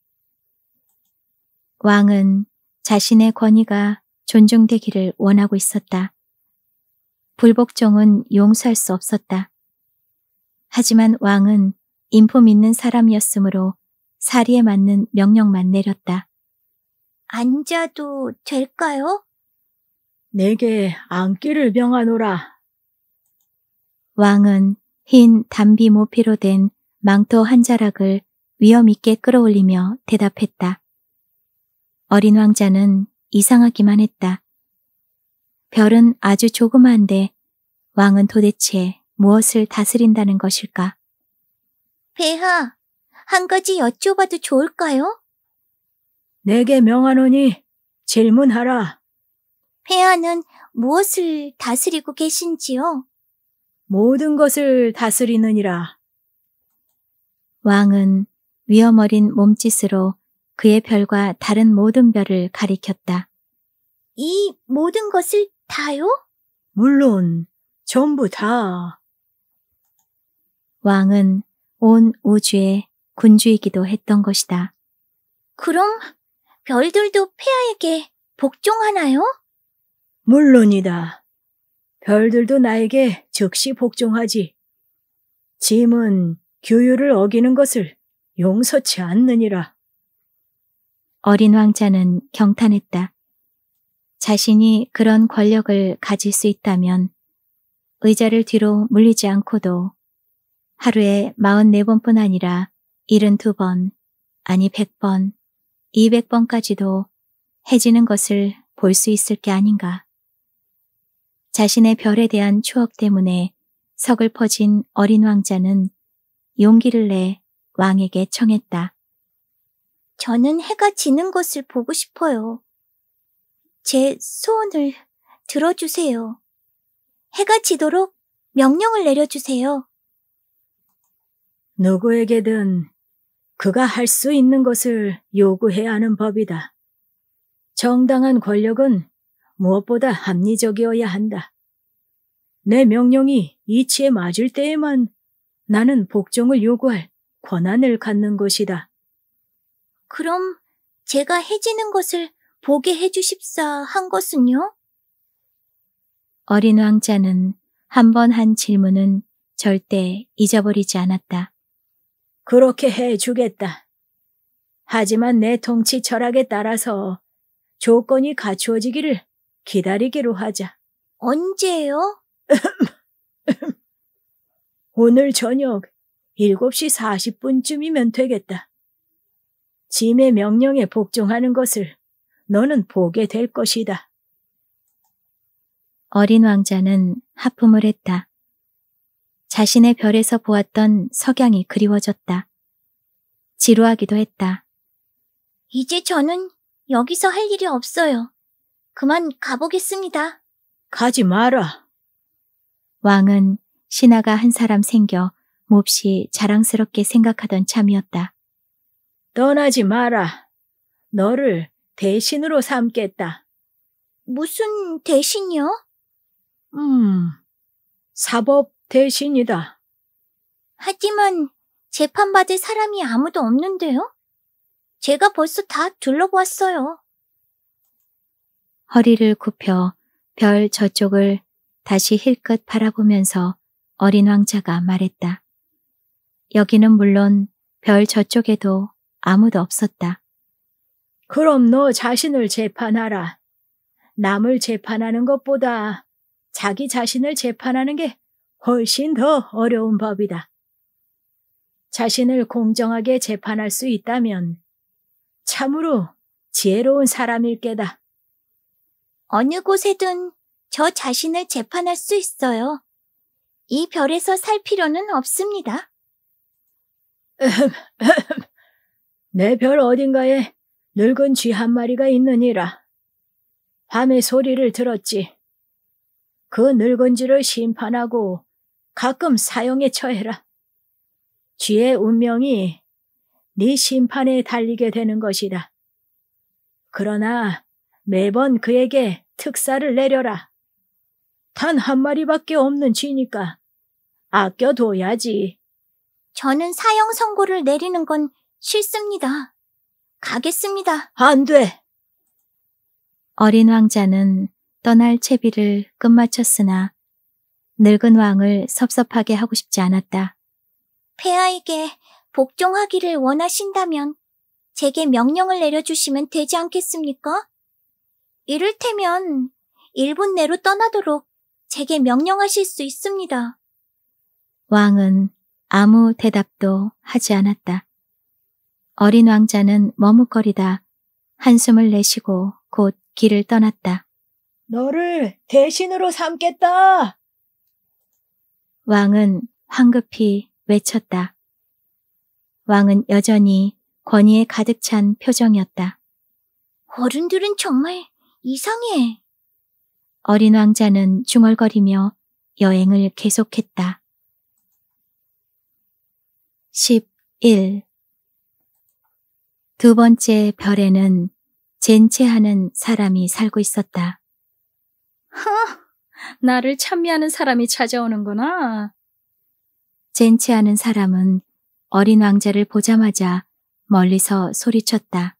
왕은 자신의 권위가 존중되기를 원하고 있었다. 불복종은 용서할 수 없었다. 하지만 왕은 인품 있는 사람이었으므로 사리에 맞는 명령만 내렸다. 앉아도 될까요? 내게 앉기를 명하노라. 왕은 흰 담비 모피로 된 망토 한 자락을 위험있게 끌어올리며 대답했다. 어린 왕자는 이상하기만 했다. 별은 아주 조그마한데 왕은 도대체 무엇을 다스린다는 것일까? 배하, 한 가지 여쭤봐도 좋을까요? 내게 명하노니 질문하라. 폐하는 무엇을 다스리고 계신지요? 모든 것을 다스리느니라. 왕은 위험어린 몸짓으로 그의 별과 다른 모든 별을 가리켰다. 이 모든 것을 다요? 물론 전부 다. 왕은 온 우주의 군주이기도 했던 것이다. 그럼 별들도 폐하에게 복종하나요? 물론이다. 별들도 나에게 즉시 복종하지. 짐은 규율을 어기는 것을 용서치 않느니라. 어린 왕자는 경탄했다. 자신이 그런 권력을 가질 수 있다면 의자를 뒤로 물리지 않고도 하루에 44번뿐 아니라 72번, 아니 100번, 200번까지도 해지는 것을 볼 수 있을 게 아닌가. 자신의 별에 대한 추억 때문에 서글퍼진 어린 왕자는 용기를 내 왕에게 청했다. 저는 해가 지는 것을 보고 싶어요. 제 소원을 들어주세요. 해가 지도록 명령을 내려주세요. 누구에게든 그가 할 수 있는 것을 요구해야 하는 법이다. 정당한 권력은 무엇보다 합리적이어야 한다. 내 명령이 이치에 맞을 때에만 나는 복종을 요구할 권한을 갖는 것이다. 그럼 제가 해지는 것을 보게 해주십사 한 것은요? 어린 왕자는 한 번한 한 질문은 절대 잊어버리지 않았다. 그렇게 해주겠다. 하지만 내 통치 철학에 따라서 조건이 갖추어지기를 기다리기로 하자. 언제요? 오늘 저녁 7시 40분쯤이면 되겠다. 짐의 명령에 복종하는 것을 너는 보게 될 것이다. 어린 왕자는 하품을 했다. 자신의 별에서 보았던 석양이 그리워졌다. 지루하기도 했다. 이제 저는 여기서 할 일이 없어요. 그만 가보겠습니다. 가지 마라. 왕은 신하가 한 사람 생겨 몹시 자랑스럽게 생각하던 참이었다. 떠나지 마라. 너를 대신으로 삼겠다. 무슨 대신이요? 음, 사법 대신이다. 하지만 재판받을 사람이 아무도 없는데요? 제가 벌써 다 둘러보았어요. 허리를 굽혀 별 저쪽을 다시 힐끗 바라보면서 어린 왕자가 말했다. 여기는 물론 별 저쪽에도 아무도 없었다. 그럼 너 자신을 재판하라. 남을 재판하는 것보다 자기 자신을 재판하는 게 훨씬 더 어려운 법이다. 자신을 공정하게 재판할 수 있다면 참으로 지혜로운 사람일 게다. 어느 곳에든 저 자신을 재판할 수 있어요. 이 별에서 살 필요는 없습니다. 내 별 어딘가에 늙은 쥐 한 마리가 있느니라. 밤에 소리를 들었지. 그 늙은 쥐를 심판하고 가끔 사형에 처해라. 쥐의 운명이 네 심판에 달리게 되는 것이다. 그러나 매번 그에게 특사를 내려라. 단 한 마리밖에 없는 쥐니까 아껴둬야지. 저는 사형 선고를 내리는 건 싫습니다. 가겠습니다. 안 돼. 어린 왕자는 떠날 채비를 끝마쳤으나 늙은 왕을 섭섭하게 하고 싶지 않았다. 폐하에게 복종하기를 원하신다면 제게 명령을 내려주시면 되지 않겠습니까? 이를테면 일본 내로 떠나도록 제게 명령하실 수 있습니다. 왕은 아무 대답도 하지 않았다. 어린 왕자는 머뭇거리다 한숨을 내쉬고 곧 길을 떠났다. 너를 대신으로 삼겠다! 왕은 황급히 외쳤다. 왕은 여전히 권위에 가득 찬 표정이었다. 어른들은 정말 이상해. 어린 왕자는 중얼거리며 여행을 계속했다. 11. 두 번째 별에는 젠체하는 사람이 살고 있었다. 허! 나를 찬미하는 사람이 찾아오는구나. 젠체하는 사람은 어린 왕자를 보자마자 멀리서 소리쳤다.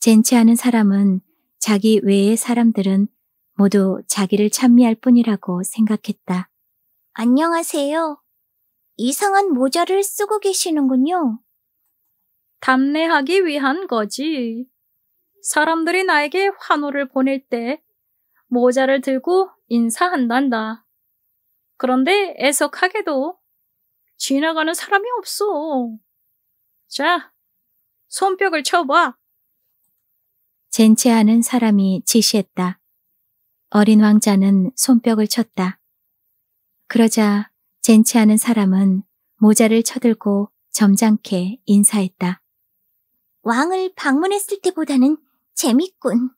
젠체하는 사람은 자기 외의 사람들은 모두 자기를 찬미할 뿐이라고 생각했다. 안녕하세요. 이상한 모자를 쓰고 계시는군요. 담내하기 위한 거지. 사람들이 나에게 환호를 보낼 때 모자를 들고 인사한단다. 그런데 애석하게도 지나가는 사람이 없어. 자, 손뼉을 쳐봐. 젠체하는 사람이 지시했다. 어린 왕자는 손뼉을 쳤다. 그러자 젠체하는 사람은 모자를 쳐들고 점잖게 인사했다. 왕을 방문했을 때보다는 재밌군.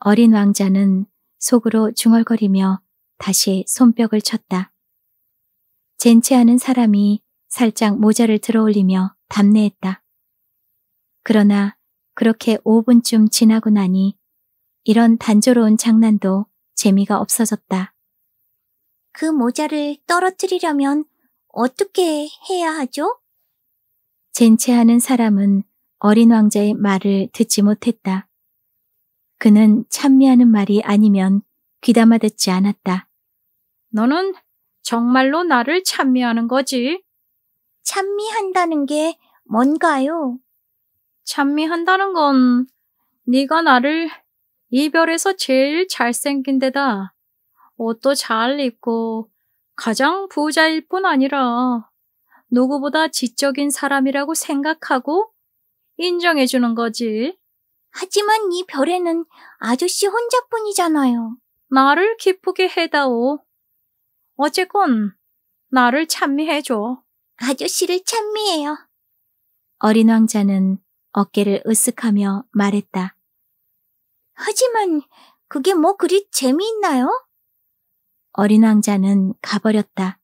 어린 왕자는 속으로 중얼거리며 다시 손뼉을 쳤다. 젠체하는 사람이 살짝 모자를 들어올리며 답례했다. 그러나 그렇게 5분쯤 지나고 나니 이런 단조로운 장난도 재미가 없어졌다. 그 모자를 떨어뜨리려면 어떻게 해야 하죠? 젠체하는 사람은 어린 왕자의 말을 듣지 못했다. 그는 찬미하는 말이 아니면 귀담아 듣지 않았다. 너는 정말로 나를 찬미하는 거지? 찬미한다는 게 뭔가요? 찬미한다는 건 네가 나를 이별에서 제일 잘생긴 데다 옷도 잘 입고 가장 부자일 뿐 아니라 누구보다 지적인 사람이라고 생각하고 인정해주는 거지. 하지만 이 별에는 아저씨 혼자뿐이잖아요. 나를 기쁘게 해다오. 어쨌건 나를 찬미해줘. 아저씨를 찬미해요. 어린 왕자는 어깨를 으쓱하며 말했다. 하지만 그게 뭐 그리 재미있나요? 어린 왕자는 가버렸다.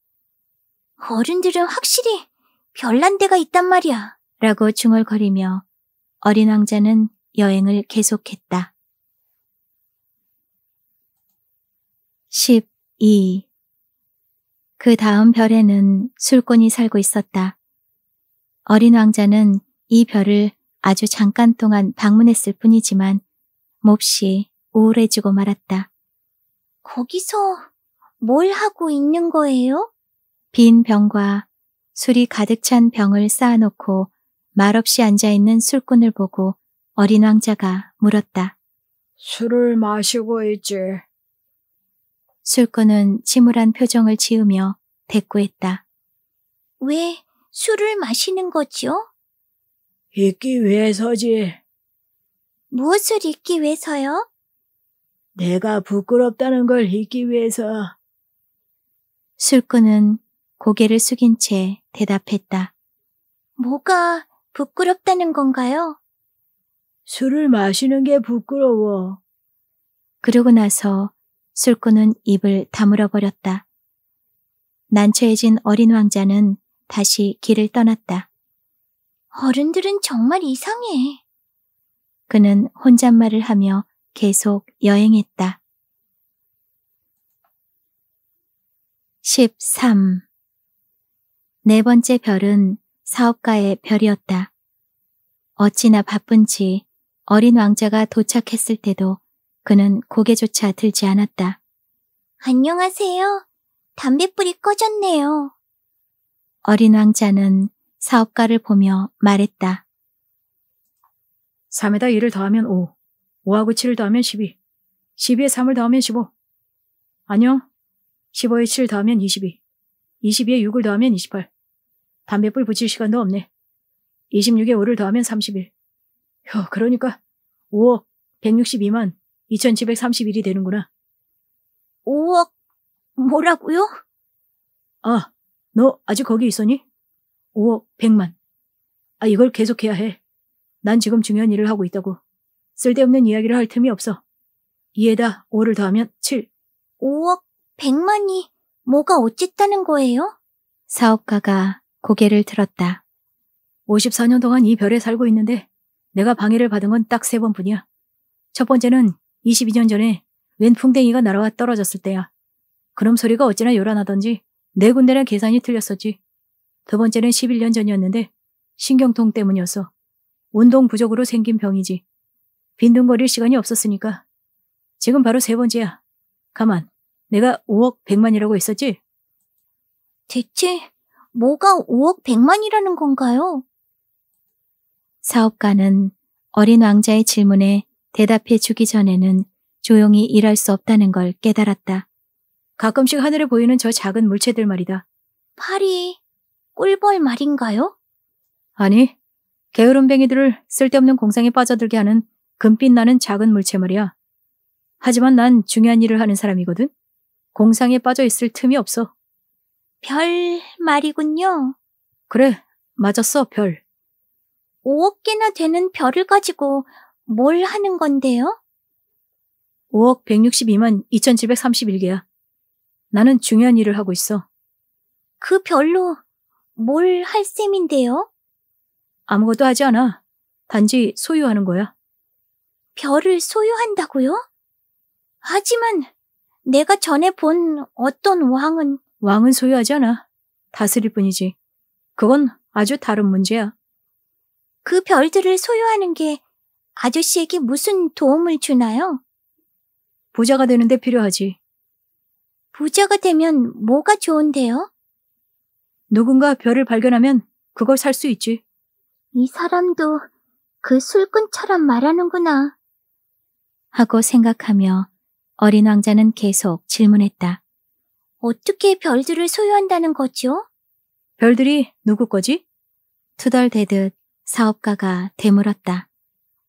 어른들은 확실히 별난 데가 있단 말이야. 라고 중얼거리며 어린 왕자는 여행을 계속했다. 12. 그 다음 별에는 술꾼이 살고 있었다. 어린 왕자는 이 별을 아주 잠깐 동안 방문했을 뿐이지만 몹시 우울해지고 말았다. 거기서 뭘 하고 있는 거예요? 빈 병과 술이 가득 찬 병을 쌓아놓고 말없이 앉아있는 술꾼을 보고 어린 왕자가 물었다. 술을 마시고 있지. 술꾼은 침울한 표정을 지으며 대꾸했다. 왜 술을 마시는 거지요? 읽기 위해서지. 무엇을 읽기 위해서요? 내가 부끄럽다는 걸읽기 위해서. 술꾼은 고개를 숙인 채 대답했다. 뭐가 부끄럽다는 건가요? 술을 마시는 게 부끄러워. 그러고 나서 술꾼은 입을 다물어 버렸다. 난처해진 어린 왕자는 다시 길을 떠났다. 어른들은 정말 이상해. 그는 혼잣말을 하며 계속 여행했다. 13. 네 번째 별은 사업가의 별이었다. 어찌나 바쁜지 어린 왕자가 도착했을 때도 그는 고개조차 들지 않았다. 안녕하세요. 담뱃불이 꺼졌네요. 어린 왕자는 사업가를 보며 말했다. 3에다 1을 더하면 5, 5하고 7을 더하면 12, 12에 3을 더하면 15. 안녕. 15에 7을 더하면 22, 22에 6을 더하면 28. 담배불 붙일 시간도 없네. 26에 5를 더하면 31. 혀, 그러니까 5억 162만 2731이 되는구나. 5억 뭐라고요? 아, 너 아직 거기 있었니? 5억 100만. 아, 이걸 계속해야 해. 난 지금 중요한 일을 하고 있다고. 쓸데없는 이야기를 할 틈이 없어. 이에다 5를 더하면 7. 5억 100만이 뭐가 어쨌다는 거예요? 사업가가 고개를 들었다. 54년 동안 이 별에 살고 있는데 내가 방해를 받은 건 딱 세 번뿐이야. 첫 번째는 22년 전에 웬 풍뎅이가 날아와 떨어졌을 때야. 그럼 소리가 어찌나 요란하던지 네군데는 계산이 틀렸었지. 두 번째는 11년 전이었는데 신경통 때문이어서 운동 부족으로 생긴 병이지. 빈둥거릴 시간이 없었으니까. 지금 바로 세 번째야. 가만, 내가 5억 100만이라고 했었지? 대체 뭐가 5억 100만이라는 건가요? 사업가는 어린 왕자의 질문에 대답해 주기 전에는 조용히 일할 수 없다는 걸 깨달았다. 가끔씩 하늘에 보이는 저 작은 물체들 말이다. 파리, 꿀벌 말인가요? 아니, 게으름뱅이들을 쓸데없는 공상에 빠져들게 하는 금빛 나는 작은 물체 말이야. 하지만 난 중요한 일을 하는 사람이거든. 공상에 빠져 있을 틈이 없어. 별 말이군요. 그래, 맞았어, 별. 5억 개나 되는 별을 가지고 뭘 하는 건데요? 5억 162만 2731개야. 나는 중요한 일을 하고 있어. 그 별로 뭘할 셈인데요? 아무것도 하지 않아. 단지 소유하는 거야. 별을 소유한다고요? 하지만 내가 전에 본 어떤 왕은 왕은 소유하지 않아. 다스릴 뿐이지. 그건 아주 다른 문제야. 그 별들을 소유하는 게 아저씨에게 무슨 도움을 주나요? 부자가 되는데 필요하지. 부자가 되면 뭐가 좋은데요? 누군가 별을 발견하면 그걸 살 수 있지. 이 사람도 그 술꾼처럼 말하는구나. 하고 생각하며 어린 왕자는 계속 질문했다. 어떻게 별들을 소유한다는 거죠? 별들이 누구 거지? 투덜대듯 사업가가 되물었다.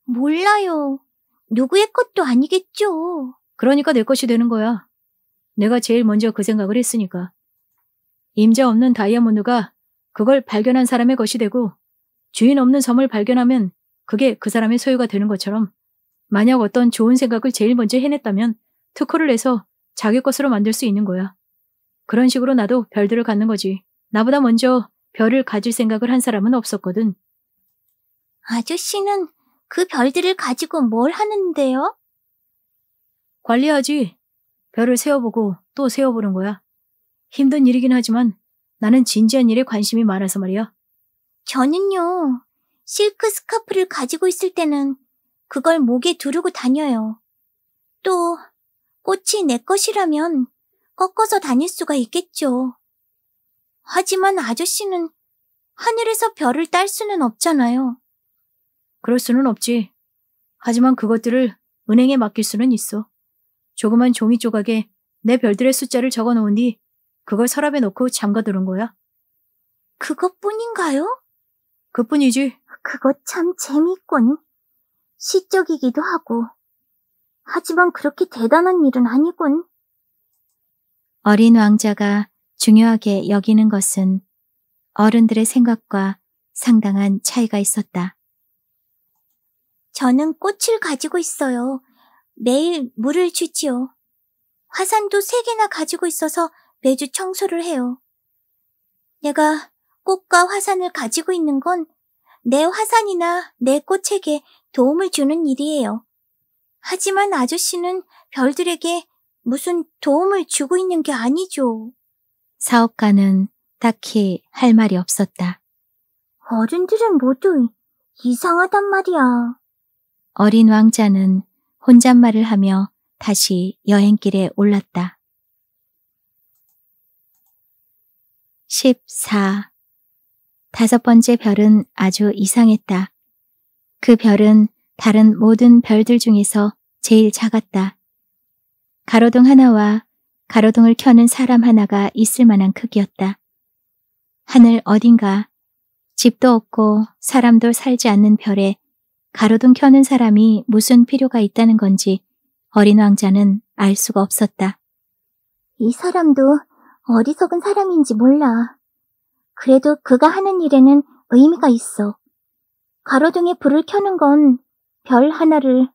몰라요. 누구의 것도 아니겠죠. 그러니까 내 것이 되는 거야. 내가 제일 먼저 그 생각을 했으니까. 임자 없는 다이아몬드가 그걸 발견한 사람의 것이 되고 주인 없는 섬을 발견하면 그게 그 사람의 소유가 되는 것처럼 만약 어떤 좋은 생각을 제일 먼저 해냈다면 특허를 내서 자기 것으로 만들 수 있는 거야. 그런 식으로 나도 별들을 갖는 거지. 나보다 먼저 별을 가질 생각을 한 사람은 없었거든. 아저씨는 그 별들을 가지고 뭘 하는데요? 관리하지. 별을 세워보고또세워보는 거야. 힘든 일이긴 하지만 나는 진지한 일에 관심이 많아서 말이야. 저는요, 실크 스카프를 가지고 있을 때는 그걸 목에 두르고 다녀요. 또, 꽃이 내 것이라면 꺾어서 다닐 수가 있겠죠. 하지만 아저씨는 하늘에서 별을 딸 수는 없잖아요. 그럴 수는 없지. 하지만 그것들을 은행에 맡길 수는 있어. 조그만 종이 조각에 내 별들의 숫자를 적어 놓은 뒤 그걸 서랍에 놓고 잠가두는 거야. 그것뿐인가요? 그뿐이지. 그거 참 재밌군. 시적이기도 하고. 하지만 그렇게 대단한 일은 아니군. 어린 왕자가 중요하게 여기는 것은 어른들의 생각과 상당한 차이가 있었다. 저는 꽃을 가지고 있어요. 매일 물을 주지요. 화산도 세 개나 가지고 있어서 매주 청소를 해요. 내가 꽃과 화산을 가지고 있는 건 내 화산이나 내 꽃에게 도움을 주는 일이에요. 하지만 아저씨는 별들에게 무슨 도움을 주고 있는 게 아니죠. 사업가는 딱히 할 말이 없었다. 어른들은 모두 이상하단 말이야. 어린 왕자는 혼잣말을 하며 다시 여행길에 올랐다. 14. 다섯 번째 별은 아주 이상했다. 그 별은 다른 모든 별들 중에서 제일 작았다. 가로등 하나와 가로등을 켜는 사람 하나가 있을 만한 크기였다. 하늘 어딘가 집도 없고 사람도 살지 않는 별에 가로등 켜는 사람이 무슨 필요가 있다는 건지 어린 왕자는 알 수가 없었다. 이 사람도 어디석은 사람인지 몰라. 그래도 그가 하는 일에는 의미가 있어. 가로등에 불을 켜는 건 별 하나를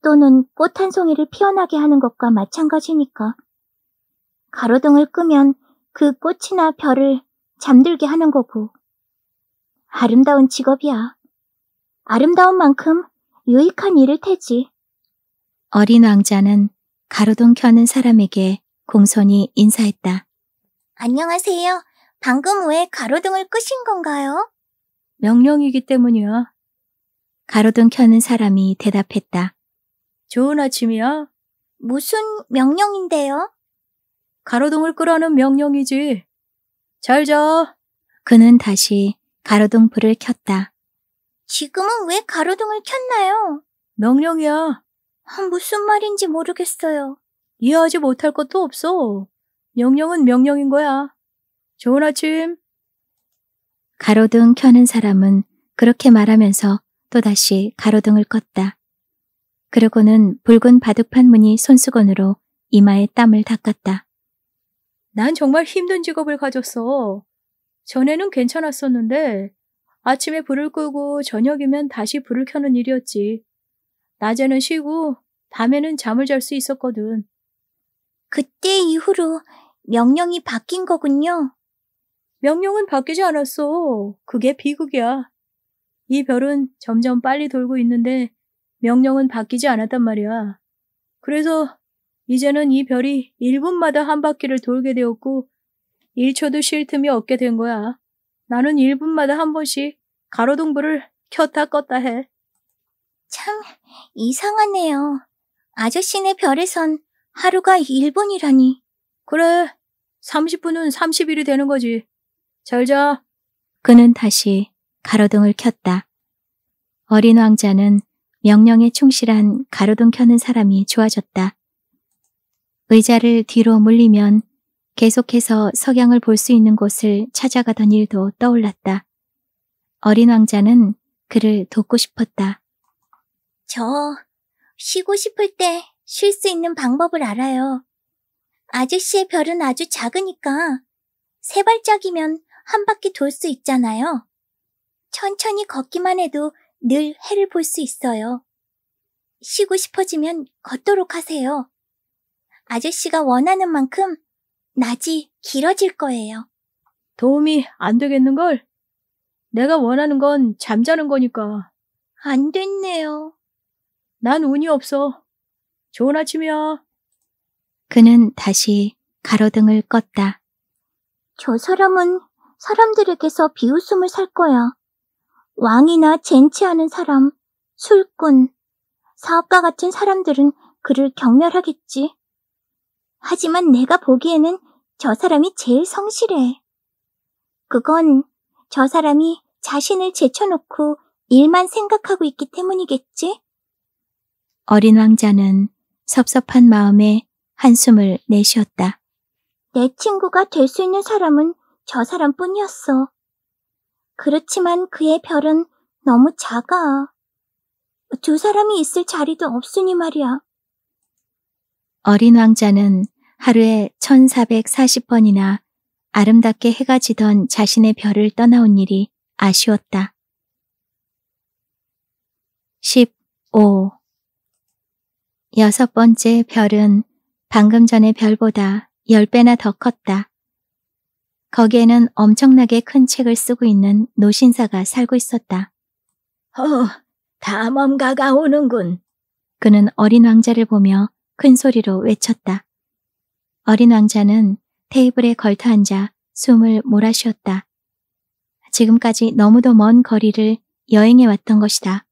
또는 꽃 한 송이를 피어나게 하는 것과 마찬가지니까. 가로등을 끄면 그 꽃이나 별을 잠들게 하는 거고. 아름다운 직업이야. 아름다운 만큼 유익한 일을 테지. 어린 왕자는 가로등 켜는 사람에게 공손히 인사했다. 안녕하세요. 방금 왜 가로등을 끄신 건가요? 명령이기 때문이야. 가로등 켜는 사람이 대답했다. 좋은 아침이야. 무슨 명령인데요? 가로등을 끄라는 명령이지. 잘 자. 그는 다시 가로등 불을 켰다. 지금은 왜 가로등을 켰나요? 명령이야. 아, 무슨 말인지 모르겠어요. 이해하지 못할 것도 없어. 명령은 명령인 거야. 좋은 아침. 가로등 켜는 사람은 그렇게 말하면서 또다시 가로등을 껐다. 그러고는 붉은 바둑판 무늬 손수건으로 이마에 땀을 닦았다. 난 정말 힘든 직업을 가졌어. 전에는 괜찮았었는데 아침에 불을 끄고 저녁이면 다시 불을 켜는 일이었지. 낮에는 쉬고 밤에는 잠을 잘 수 있었거든. 그때 이후로 명령이 바뀐 거군요. 명령은 바뀌지 않았어. 그게 비극이야. 이 별은 점점 빨리 돌고 있는데 명령은 바뀌지 않았단 말이야. 그래서 이제는 이 별이 1분마다 한 바퀴를 돌게 되었고 1초도 쉴 틈이 없게 된 거야. 나는 1분마다 한 번씩 가로등불을 켰다 껐다 해. 참 이상하네요. 아저씨네 별에선 하루가 1분이라니. 그래, 30분은 30일이 되는 거지. 잘 자. 그는 다시 가로등을 켰다. 어린 왕자는 명령에 충실한 가로등 켜는 사람이 좋아졌다. 의자를 뒤로 물리면 계속해서 석양을 볼 수 있는 곳을 찾아가던 일도 떠올랐다. 어린 왕자는 그를 돕고 싶었다. 저 쉬고 싶을 때 쉴 수 있는 방법을 알아요. 아저씨의 별은 아주 작으니까 세 발짝이면 한 바퀴 돌 수 있잖아요. 천천히 걷기만 해도 늘 해를 볼 수 있어요. 쉬고 싶어지면 걷도록 하세요. 아저씨가 원하는 만큼 낮이 길어질 거예요. 도움이 안 되겠는걸? 내가 원하는 건 잠자는 거니까. 안 됐네요. 난 운이 없어. 좋은 아침이야. 그는 다시 가로등을 껐다. 저 사람은 사람들에게서 비웃음을 살 거야. 왕이나 젠치하는 사람, 술꾼, 사업가 같은 사람들은 그를 경멸하겠지. 하지만 내가 보기에는 저 사람이 제일 성실해. 그건 저 사람이 자신을 제쳐놓고 일만 생각하고 있기 때문이겠지? 어린 왕자는 섭섭한 마음에 한숨을 내쉬었다. 내 친구가 될 수 있는 사람은 저 사람뿐이었어. 그렇지만 그의 별은 너무 작아. 두 사람이 있을 자리도 없으니 말이야. 어린 왕자는 하루에 1440번이나 아름답게 해가 지던 자신의 별을 떠나온 일이 아쉬웠다. 15. 여섯 번째 별은 방금 전에 별보다 열배나더 컸다. 거기에는 엄청나게 큰 책을 쓰고 있는 노신사가 살고 있었다. 허, 어, 다엄가가 오는군. 그는 어린 왕자를 보며 큰 소리로 외쳤다. 어린 왕자는 테이블에 걸터앉아 숨을 몰아쉬었다. 지금까지 너무도 먼 거리를 여행해 왔던 것이다.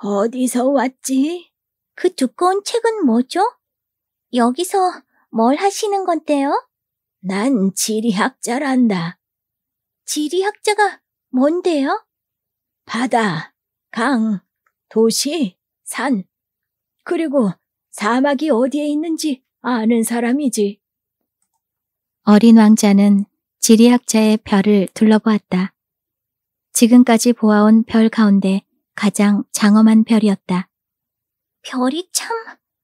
어디서 왔지? 그 두꺼운 책은 뭐죠? 여기서 뭘 하시는 건데요? 난 지리학자란다. 지리학자가 뭔데요? 바다, 강, 도시, 산, 그리고 사막이 어디에 있는지 아는 사람이지. 어린 왕자는 지리학자의 별을 둘러보았다. 지금까지 보아온 별 가운데 가장 장엄한 별이었다. 별이 참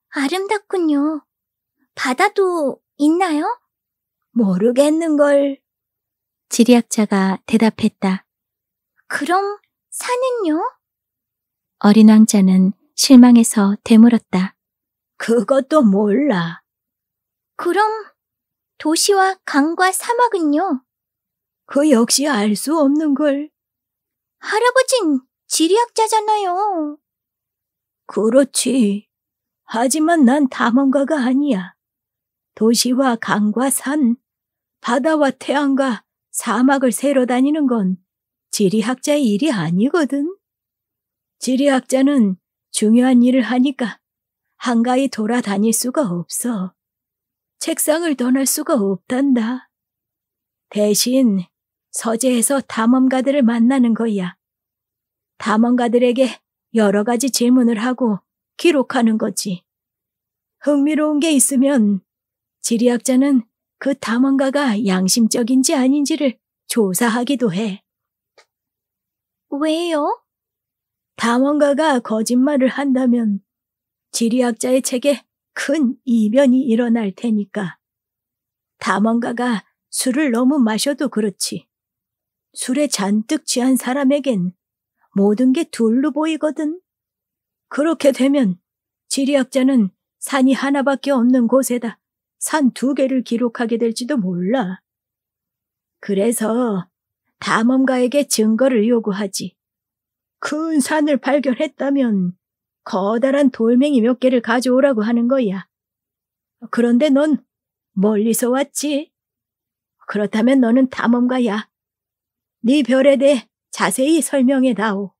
아름답군요. 바다도 있나요? 모르겠는걸. 지리학자가 대답했다. 그럼 산은요? 어린 왕자는 실망해서 되물었다. 그것도 몰라. 그럼 도시와 강과 사막은요? 그 역시 알 수 없는 걸. 할아버진 지리학자잖아요. 그렇지. 하지만 난 탐험가가 아니야. 도시와 강과 산, 바다와 태양과 사막을 새로 다니는 건 지리학자의 일이 아니거든. 지리학자는 중요한 일을 하니까 한가히 돌아다닐 수가 없어. 책상을 떠날 수가 없단다. 대신 서재에서 탐험가들을 만나는 거야. 탐험가들에게 여러 가지 질문을 하고 기록하는 거지. 흥미로운 게 있으면 지리학자는 그 탐험가가 양심적인지 아닌지를 조사하기도 해. 왜요? 탐험가가 거짓말을 한다면 지리학자의 책에 큰 이변이 일어날 테니까. 탐험가가 술을 너무 마셔도 그렇지. 술에 잔뜩 취한 사람에겐 모든 게 둘로 보이거든. 그렇게 되면 지리학자는 산이 하나밖에 없는 곳에다 산두 개를 기록하게 될지도 몰라. 그래서 담원가에게 증거를 요구하지. 큰 산을 발견했다면 커다란 돌멩이 몇 개를 가져오라고 하는 거야. 그런데 넌 멀리서 왔지. 그렇다면 너는 탐험가야. 네 별에 대해 자세히 설명해 다오.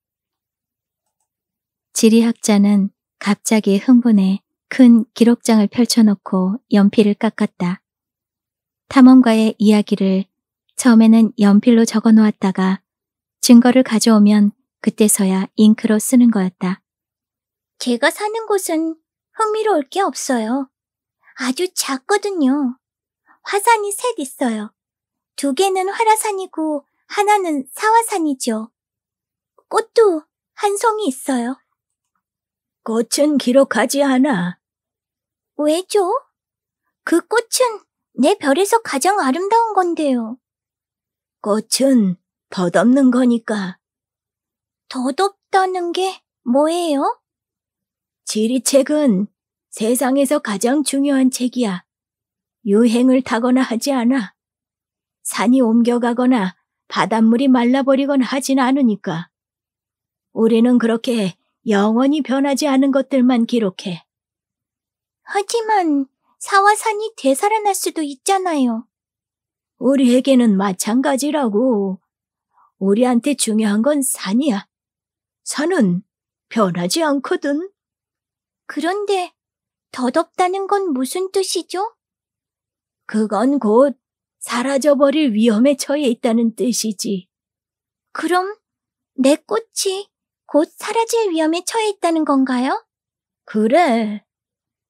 지리학자는 갑자기 흥분해 큰 기록장을 펼쳐놓고 연필을 깎았다. 탐험가의 이야기를 처음에는 연필로 적어 놓았다가 증거를 가져오면 그때서야 잉크로 쓰는 거였다. 제가 사는 곳은 흥미로울 게 없어요. 아주 작거든요. 화산이 셋 있어요. 두 개는 화라산이고 하나는 사화산이죠. 꽃도 한 송이 있어요. 꽃은 기록하지 않아. 왜죠? 그 꽃은 내 별에서 가장 아름다운 건데요. 꽃은 덧없는 거니까. 덧없다는 게 뭐예요? 지리책은 세상에서 가장 중요한 책이야. 유행을 타거나 하지 않아. 산이 옮겨가거나 바닷물이 말라버리거나 하진 않으니까. 우리는 그렇게 영원히 변하지 않은 것들만 기록해. 하지만 사화산이 되살아날 수도 있잖아요. 우리에게는 마찬가지라고. 우리한테 중요한 건 산이야. 산은 변하지 않거든. 그런데 더 덥다는 건 무슨 뜻이죠? 그건 곧 사라져버릴 위험에 처해 있다는 뜻이지. 그럼 내 꽃이 곧 사라질 위험에 처해 있다는 건가요? 그래.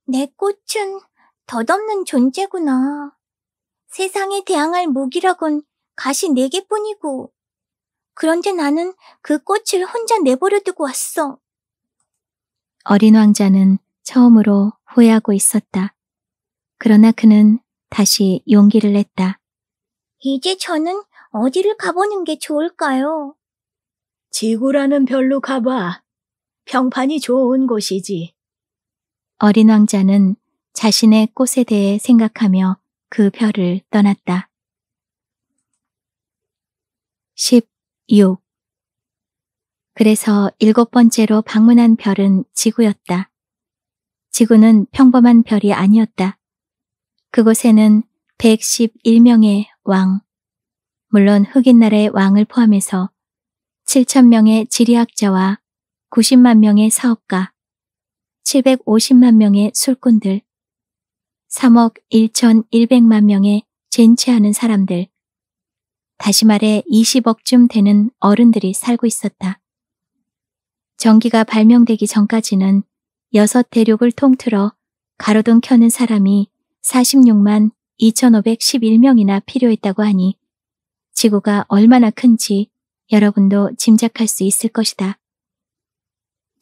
내 꽃은 덧없는 존재구나. 세상에 대항할 목이라곤 가시 네 개뿐이고. 그런데 나는 그 꽃을 혼자 내버려 두고 왔어. 어린 왕자는 처음으로 후회하고 있었다. 그러나 그는 다시 용기를 냈다. 이제 저는 어디를 가보는 게 좋을까요? 지구라는 별로 가봐. 평판이 좋은 곳이지. 어린 왕자는 자신의 꽃에 대해 생각하며 그 별을 떠났다. 16. 그래서 일곱 번째로 방문한 별은 지구였다. 지구는 평범한 별이 아니었다. 그곳에는 111명의 왕, 물론 흑인 나라의 왕을 포함해서 7천명의 지리학자와 90만 명의 사업가, 750만 명의 술꾼들, 3억 1,100만 명의 젠체하는 사람들, 다시 말해 20억쯤 되는 어른들이 살고 있었다. 전기가 발명되기 전까지는 여섯 대륙을 통틀어 가로등 켜는 사람이 46만 2,511명이나 필요했다고 하니 지구가 얼마나 큰지 여러분도 짐작할 수 있을 것이다.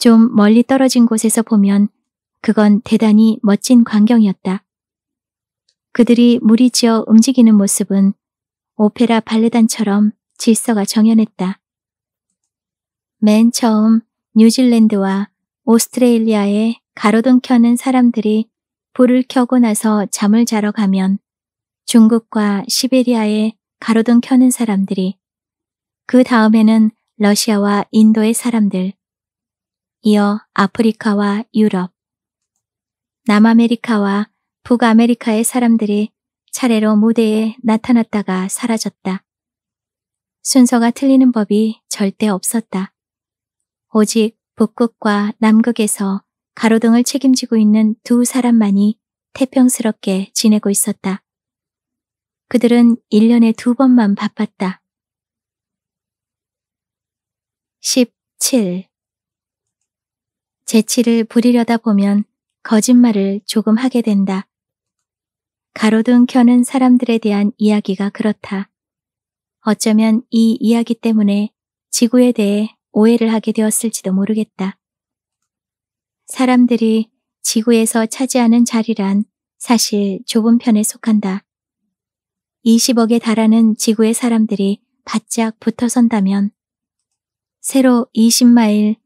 좀 멀리 떨어진 곳에서 보면 그건 대단히 멋진 광경이었다. 그들이 무리지어 움직이는 모습은 오페라 발레단처럼 질서가 정연했다. 맨 처음 뉴질랜드와 오스트레일리아에 가로등 켜는 사람들이 불을 켜고 나서 잠을 자러 가면 중국과 시베리아에 가로등 켜는 사람들이 그 다음에는 러시아와 인도의 사람들 이어 아프리카와 유럽, 남아메리카와 북아메리카의 사람들이 차례로 무대에 나타났다가 사라졌다. 순서가 틀리는 법이 절대 없었다. 오직 북극과 남극에서 가로등을 책임지고 있는 두 사람만이 태평스럽게 지내고 있었다. 그들은 1년에 두 번만 바빴다. 17. 재치를 부리려다 보면 거짓말을 조금 하게 된다. 가로등 켜는 사람들에 대한 이야기가 그렇다. 어쩌면 이 이야기 때문에 지구에 대해 오해를 하게 되었을지도 모르겠다. 사람들이 지구에서 차지하는 자리란 사실 좁은 편에 속한다. 20억에 달하는 지구의 사람들이 바짝 붙어선다면 새로 20마일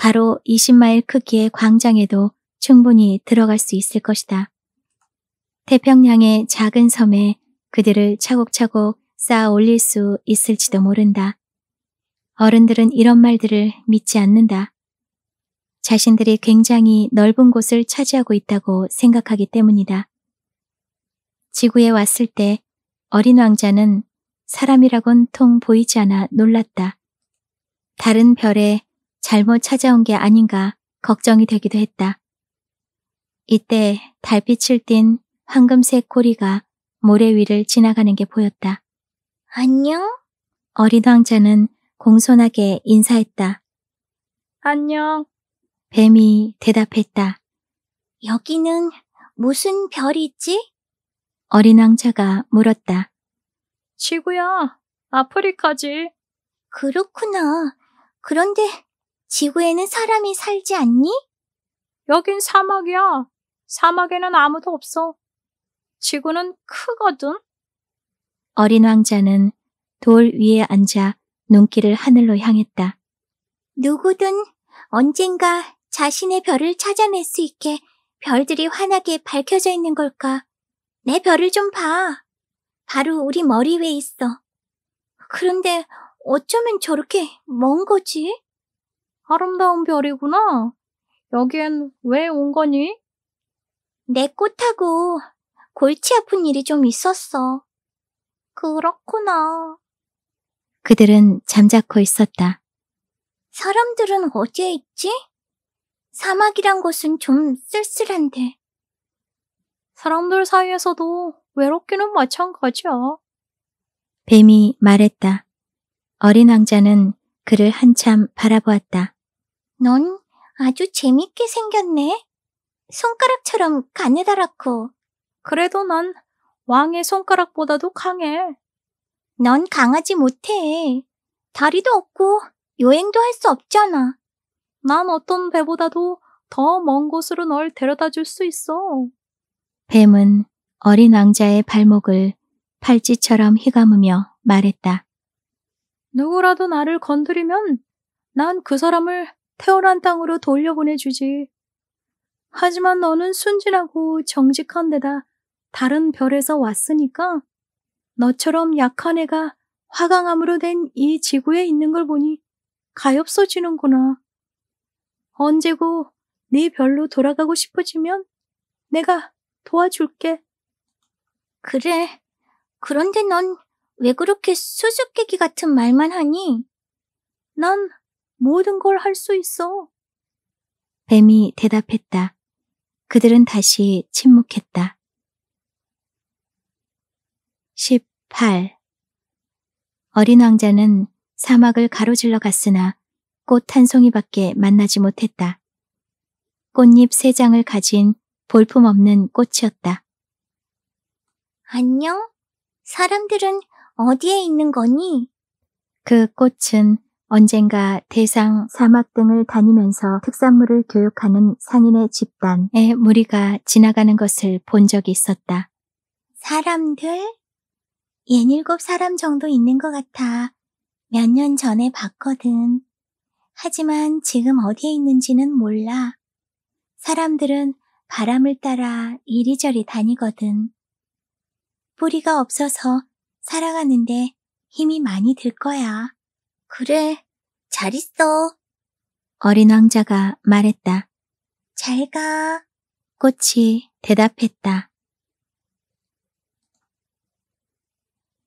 가로 20마일 크기의 광장에도 충분히 들어갈 수 있을 것이다. 태평양의 작은 섬에 그들을 차곡차곡 쌓아 올릴 수 있을지도 모른다. 어른들은 이런 말들을 믿지 않는다. 자신들이 굉장히 넓은 곳을 차지하고 있다고 생각하기 때문이다. 지구에 왔을 때 어린 왕자는 사람이라곤 통 보이지 않아 놀랐다. 다른 별에 잘못 찾아온 게 아닌가 걱정이 되기도 했다. 이때 달빛을 띤 황금색 고리가 모래 위를 지나가는 게 보였다. 안녕? 어린 왕자는 공손하게 인사했다. 안녕. 뱀이 대답했다. 여기는 무슨 별이 있지? 어린 왕자가 물었다. 지구야, 아프리카지. 그렇구나. 그런데 지구에는 사람이 살지 않니? 여긴 사막이야. 사막에는 아무도 없어. 지구는 크거든. 어린 왕자는 돌 위에 앉아 눈길을 하늘로 향했다. 누구든 언젠가 자신의 별을 찾아낼 수 있게 별들이 환하게 밝혀져 있는 걸까? 내 별을 좀 봐. 바로 우리 머리 위에 있어. 그런데 어쩌면 저렇게 먼 거지? 아름다운 별이구나. 여기엔 왜 온 거니? 내 꽃하고 골치 아픈 일이 좀 있었어. 그렇구나. 그들은 잠자코 있었다. 사람들은 어디에 있지? 사막이란 곳은 좀 쓸쓸한데. 사람들 사이에서도 외롭기는 마찬가지야. 뱀이 말했다. 어린 왕자는 그를 한참 바라보았다. 넌 아주 재밌게 생겼네. 손가락처럼 가느다랗고. 그래도 난 왕의 손가락보다도 강해. 넌 강하지 못해. 다리도 없고 여행도 할 수 없잖아. 난 어떤 배보다도 더 먼 곳으로 널 데려다 줄 수 있어. 뱀은 어린 왕자의 발목을 팔찌처럼 휘감으며 말했다. 누구라도 나를 건드리면 난 그 사람을 태어난 땅으로 돌려보내주지. 하지만 너는 순진하고 정직한 데다 다른 별에서 왔으니까 너처럼 약한 애가 화강암으로 된 이 지구에 있는 걸 보니 가엾어지는구나. 언제고 네 별로 돌아가고 싶어지면 내가 도와줄게. 그래. 그런데 넌 왜 그렇게 수수께끼 같은 말만 하니? 넌 모든 걸 할 수 있어. 뱀이 대답했다. 그들은 다시 침묵했다. 18. 어린 왕자는 사막을 가로질러 갔으나 꽃 한 송이밖에 만나지 못했다. 꽃잎 세 장을 가진 볼품없는 꽃이었다. 안녕? 사람들은 어디에 있는 거니? 그 꽃은 언젠가 대상, 사막 등을 다니면서 특산물을 교육하는 상인의 집단에 무리가 지나가는 것을 본 적이 있었다. 사람들? 옌일곱 사람 정도 있는 것 같아. 몇 년 전에 봤거든. 하지만 지금 어디에 있는지는 몰라. 사람들은 바람을 따라 이리저리 다니거든. 뿌리가 없어서 살아가는데 힘이 많이 들 거야. 그래, 잘 있어. 어린 왕자가 말했다. 잘 가. 꽃이 대답했다.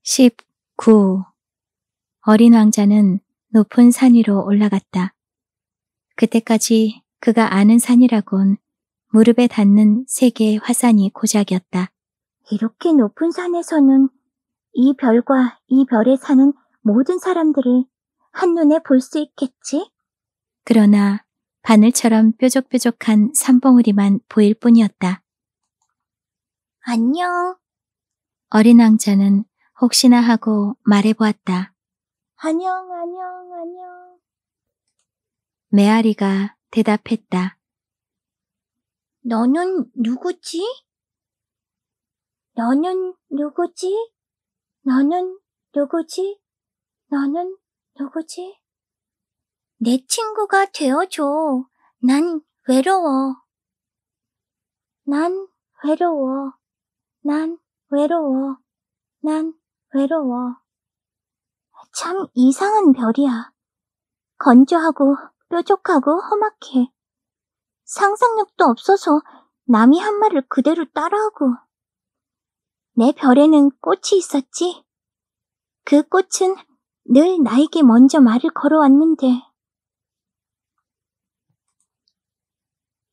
19. 어린 왕자는 높은 산 위로 올라갔다. 그때까지 그가 아는 산이라곤 무릎에 닿는 세 개의 화산이 고작이었다. 이렇게 높은 산에서는 이 별과 이 별에 사는 모든 사람들을 한눈에 볼 수 있겠지? 그러나 바늘처럼 뾰족뾰족한 산봉우리만 보일 뿐이었다. 안녕. 어린 왕자는 혹시나 하고 말해보았다. 안녕, 안녕, 안녕. 메아리가 대답했다. 너는 누구지? 너는 누구지? 너는 누구지? 너는 누구지? 내 친구가 되어줘. 난 외로워. 난 외로워. 난 외로워. 난 외로워. 참 이상한 별이야. 건조하고 뾰족하고 험악해. 상상력도 없어서 남이 한 말을 그대로 따라하고. 내 별에는 꽃이 있었지. 그 꽃은 늘 나에게 먼저 말을 걸어왔는데.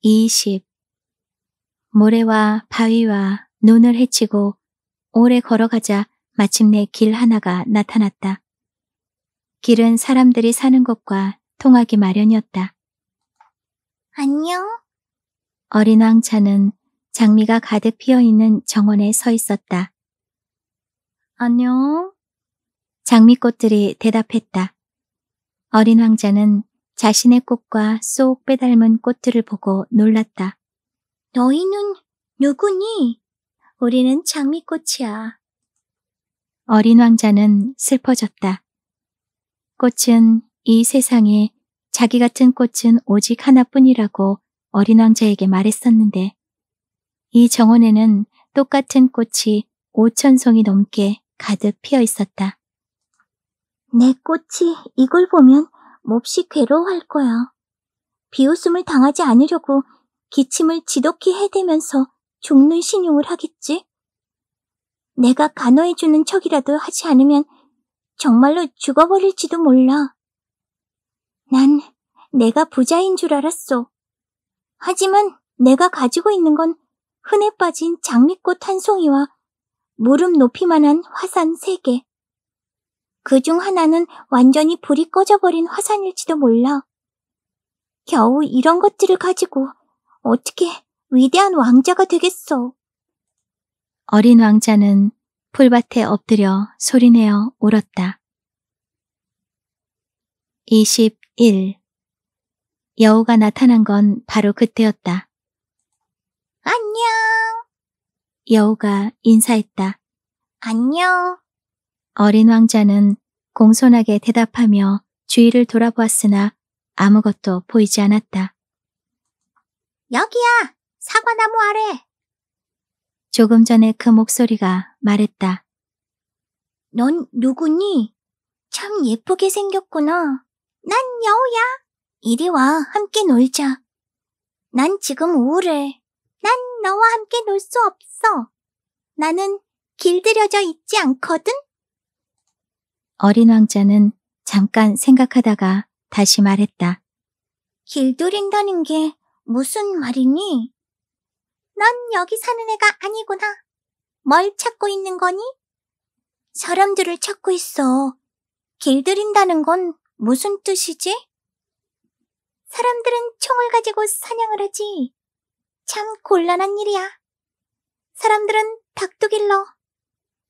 20. 모래와 바위와 논을 헤치고 오래 걸어가자 마침내 길 하나가 나타났다. 길은 사람들이 사는 곳과 통하기 마련이었다. 안녕. 어린 왕자는 장미가 가득 피어 있는 정원에 서 있었다. 안녕. 장미꽃들이 대답했다. 어린 왕자는 자신의 꽃과 쏙 빼닮은 꽃들을 보고 놀랐다. 너희는 누구니? 우리는 장미꽃이야. 어린 왕자는 슬퍼졌다. 꽃은 이 세상에 자기 같은 꽃은 오직 하나뿐이라고 어린 왕자에게 말했었는데 이 정원에는 똑같은 꽃이 오천 송이 넘게 가득 피어 있었다. 내 꽃이 이걸 보면 몹시 괴로워할 거야. 비웃음을 당하지 않으려고 기침을 지독히 해대면서 죽는 신용을 하겠지? 내가 간호해주는 척이라도 하지 않으면 정말로 죽어버릴지도 몰라. 난 내가 부자인 줄 알았어. 하지만 내가 가지고 있는 건 흔해 빠진 장미꽃 한 송이와 무릎 높이만한 화산 세 개, 그중 하나는 완전히 불이 꺼져버린 화산일지도 몰라. 겨우 이런 것들을 가지고 어떻게 위대한 왕자가 되겠어. 어린 왕자는 풀밭에 엎드려 소리내어 울었다. 21. 여우가 나타난 건 바로 그때였다. 안녕. 여우가 인사했다. 안녕. 어린 왕자는 공손하게 대답하며 주위를 돌아보았으나 아무것도 보이지 않았다. 여기야! 사과나무 아래! 조금 전에 그 목소리가 말했다. 넌 누구니? 참 예쁘게 생겼구나. 난 여우야. 이리 와, 함께 놀자. 난 지금 우울해. 난 너와 함께 놀 수 없어. 나는 길들여져 있지 않거든? 어린 왕자는 잠깐 생각하다가 다시 말했다. 길들인다는 게 무슨 말이니? 넌 여기 사는 애가 아니구나. 뭘 찾고 있는 거니? 사람들을 찾고 있어. 길들인다는 건 무슨 뜻이지? 사람들은 총을 가지고 사냥을 하지. 참 곤란한 일이야. 사람들은 닭두길러.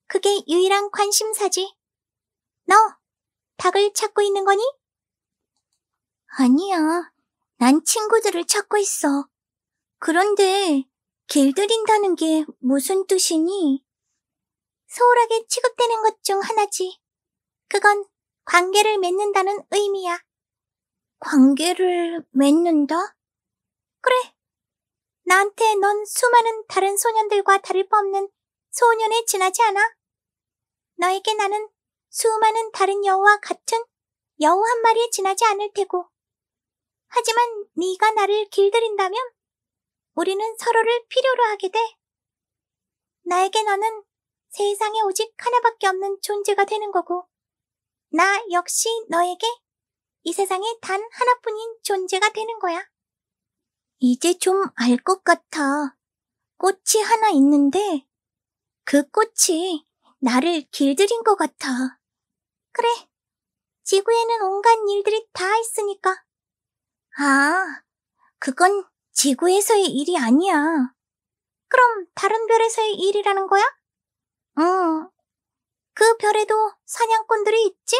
그게 유일한 관심사지. 너 닭을 찾고 있는 거니? 아니야. 난 친구들을 찾고 있어. 그런데 길들인다는 게 무슨 뜻이니? 소홀하게 취급되는 것 중 하나지. 그건 관계를 맺는다는 의미야. 관계를 맺는다? 그래. 나한테 넌 수많은 다른 소년들과 다를 바 없는 소년에 지나지 않아. 너에게 나는 수많은 다른 여우와 같은 여우 한 마리에 지나지 않을 테고. 하지만 네가 나를 길들인다면 우리는 서로를 필요로 하게 돼. 나에게 너는 세상에 오직 하나밖에 없는 존재가 되는 거고, 나 역시 너에게 이 세상에 단 하나뿐인 존재가 되는 거야. 이제 좀 알 것 같아. 꽃이 하나 있는데, 그 꽃이 나를 길들인 것 같아. 그래. 지구에는 온갖 일들이 다 있으니까. 아, 그건 지구에서의 일이 아니야. 그럼 다른 별에서의 일이라는 거야? 응. 어. 그 별에도 사냥꾼들이 있지?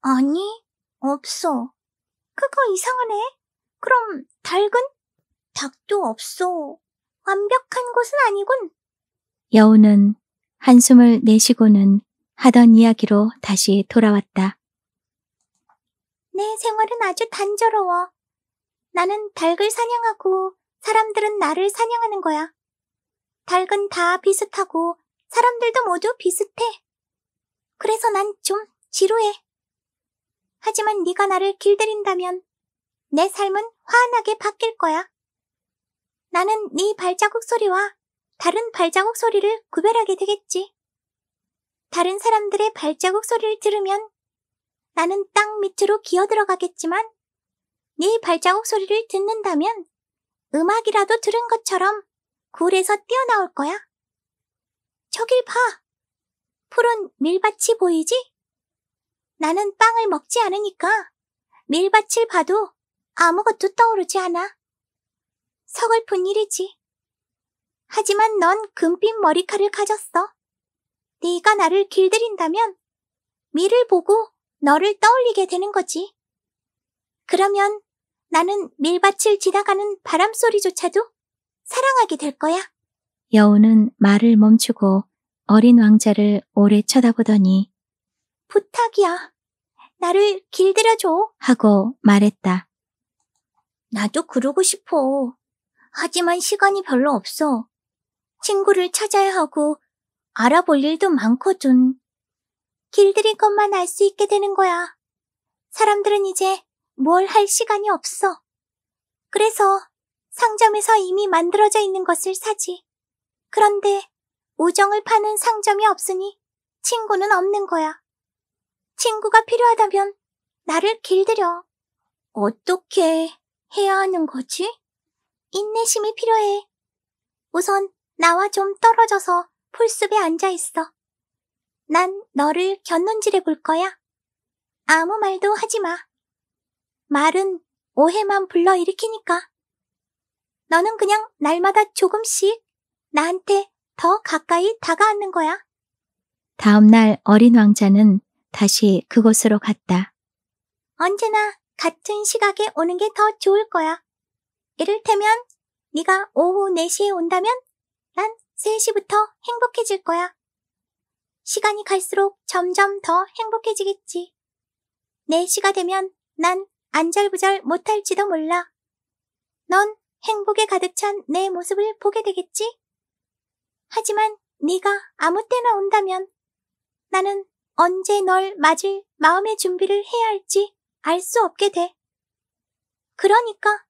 아니, 없어. 그거 이상하네. 그럼 닭은? 닭도 없어. 완벽한 곳은 아니군. 여우는 한숨을 내쉬고는 하던 이야기로 다시 돌아왔다. 내 생활은 아주 단조로워. 나는 닭을 사냥하고 사람들은 나를 사냥하는 거야. 닭은 다 비슷하고 사람들도 모두 비슷해. 그래서 난 좀 지루해. 하지만 네가 나를 길들인다면 내 삶은 환하게 바뀔 거야. 나는 네 발자국 소리와 다른 발자국 소리를 구별하게 되겠지. 다른 사람들의 발자국 소리를 들으면 나는 땅 밑으로 기어 들어가겠지만 네 발자국 소리를 듣는다면 음악이라도 들은 것처럼 굴에서 뛰어나올 거야. 저길 봐. 푸른 밀밭이 보이지? 나는 빵을 먹지 않으니까 밀밭을 봐도 아무것도 떠오르지 않아. 서글픈 일이지. 하지만 넌 금빛 머리카락을 가졌어. 네가 나를 길들인다면 미를 보고 너를 떠올리게 되는 거지. 그러면 나는 밀밭을 지나가는 바람 소리조차도 사랑하게 될 거야. 여우는 말을 멈추고 어린 왕자를 오래 쳐다보더니 부탁이야. 나를 길들여줘. 하고 말했다. 나도 그러고 싶어. 하지만 시간이 별로 없어. 친구를 찾아야 하고 알아볼 일도 많고 좀. 길들인 것만 알 수 있게 되는 거야. 사람들은 이제 뭘 할 시간이 없어. 그래서 상점에서 이미 만들어져 있는 것을 사지. 그런데 우정을 파는 상점이 없으니 친구는 없는 거야. 친구가 필요하다면 나를 길들여. 어떻게 해야 하는 거지? 인내심이 필요해. 우선 나와 좀 떨어져서 풀숲에 앉아 있어. 난 너를 견눈질해 볼 거야. 아무 말도 하지 마. 말은 오해만 불러일으키니까. 너는 그냥 날마다 조금씩 나한테 더 가까이 다가앉는 거야. 다음날 어린 왕자는 다시 그곳으로 갔다. 언제나 같은 시각에 오는 게 더 좋을 거야. 이를테면 네가 오후 4시에 온다면 3시부터 행복해질 거야. 시간이 갈수록 점점 더 행복해지겠지. 4시가 되면 난 안절부절 못할지도 몰라. 넌 행복에 가득 찬 내 모습을 보게 되겠지? 하지만 네가 아무 때나 온다면 나는 언제 널 맞을 마음의 준비를 해야 할지 알 수 없게 돼. 그러니까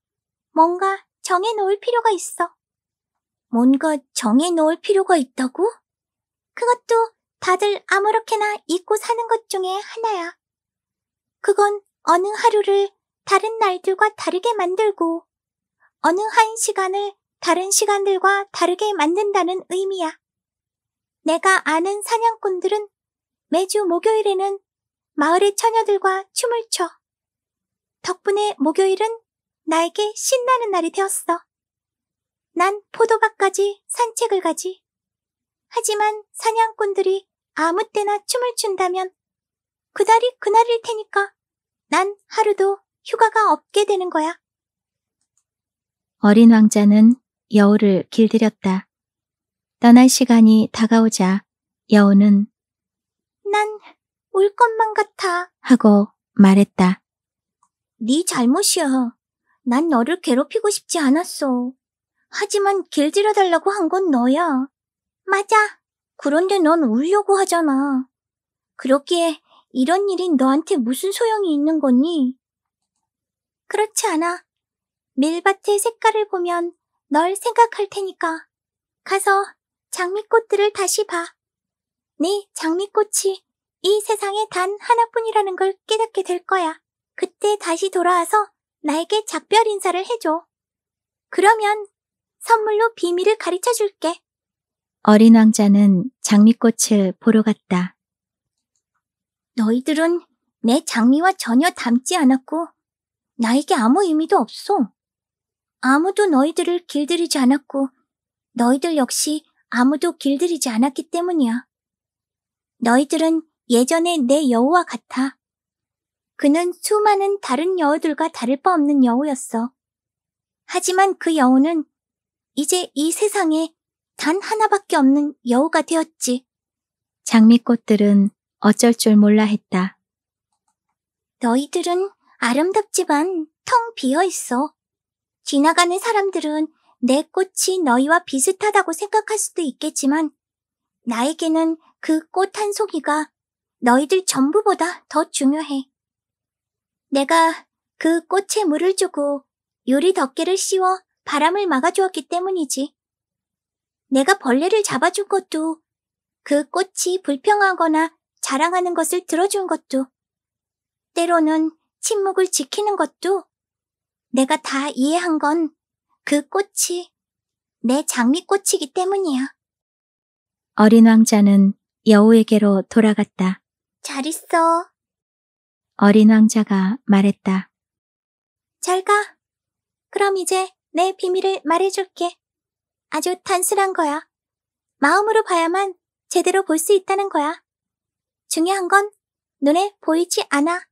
뭔가 정해놓을 필요가 있어. 뭔가 정해 놓을 필요가 있다고? 그것도 다들 아무렇게나 잊고 사는 것 중에 하나야. 그건 어느 하루를 다른 날들과 다르게 만들고, 어느 한 시간을 다른 시간들과 다르게 만든다는 의미야. 내가 아는 사냥꾼들은 매주 목요일에는 마을의 처녀들과 춤을 춰. 덕분에 목요일은 나에게 신나는 날이 되었어. 난 포도밭까지 산책을 가지. 하지만 사냥꾼들이 아무 때나 춤을 춘다면 그날이 그날일 테니까 난 하루도 휴가가 없게 되는 거야. 어린 왕자는 여우를 길들였다. 떠날 시간이 다가오자 여우는 난 울 것만 같아 하고 말했다. 네 잘못이야. 난 너를 괴롭히고 싶지 않았어. 하지만 길들여달라고 한 건 너야. 맞아. 그런데 넌 울려고 하잖아. 그렇기에 이런 일이 너한테 무슨 소용이 있는 거니? 그렇지 않아. 밀밭의 색깔을 보면 널 생각할 테니까. 가서 장미꽃들을 다시 봐. 네 장미꽃이 이 세상에 단 하나뿐이라는 걸 깨닫게 될 거야. 그때 다시 돌아와서 나에게 작별 인사를 해줘. 그러면 선물로 비밀을 가르쳐 줄게. 어린 왕자는 장미꽃을 보러 갔다. 너희들은 내 장미와 전혀 닮지 않았고 나에게 아무 의미도 없어. 아무도 너희들을 길들이지 않았고 너희들 역시 아무도 길들이지 않았기 때문이야. 너희들은 예전에 내 여우와 같아. 그는 수많은 다른 여우들과 다를 바 없는 여우였어. 하지만 그 여우는 이제 이 세상에 단 하나밖에 없는 여우가 되었지. 장미꽃들은 어쩔 줄 몰라 했다. 너희들은 아름답지만 텅 비어 있어. 지나가는 사람들은 내 꽃이 너희와 비슷하다고 생각할 수도 있겠지만 나에게는 그 꽃 한 송이가 너희들 전부보다 더 중요해. 내가 그 꽃에 물을 주고 유리 덮개를 씌워 바람을 막아주었기 때문이지. 내가 벌레를 잡아준 것도 그 꽃이 불평하거나 자랑하는 것을 들어준 것도 때로는 침묵을 지키는 것도 내가 다 이해한 건 그 꽃이 내 장미꽃이기 때문이야. 어린 왕자는 여우에게로 돌아갔다. 잘 있어. 어린 왕자가 말했다. 잘 가. 그럼 이제 내 비밀을 말해줄게. 아주 단순한 거야. 마음으로 봐야만 제대로 볼 수 있다는 거야. 중요한 건 눈에 보이지 않아.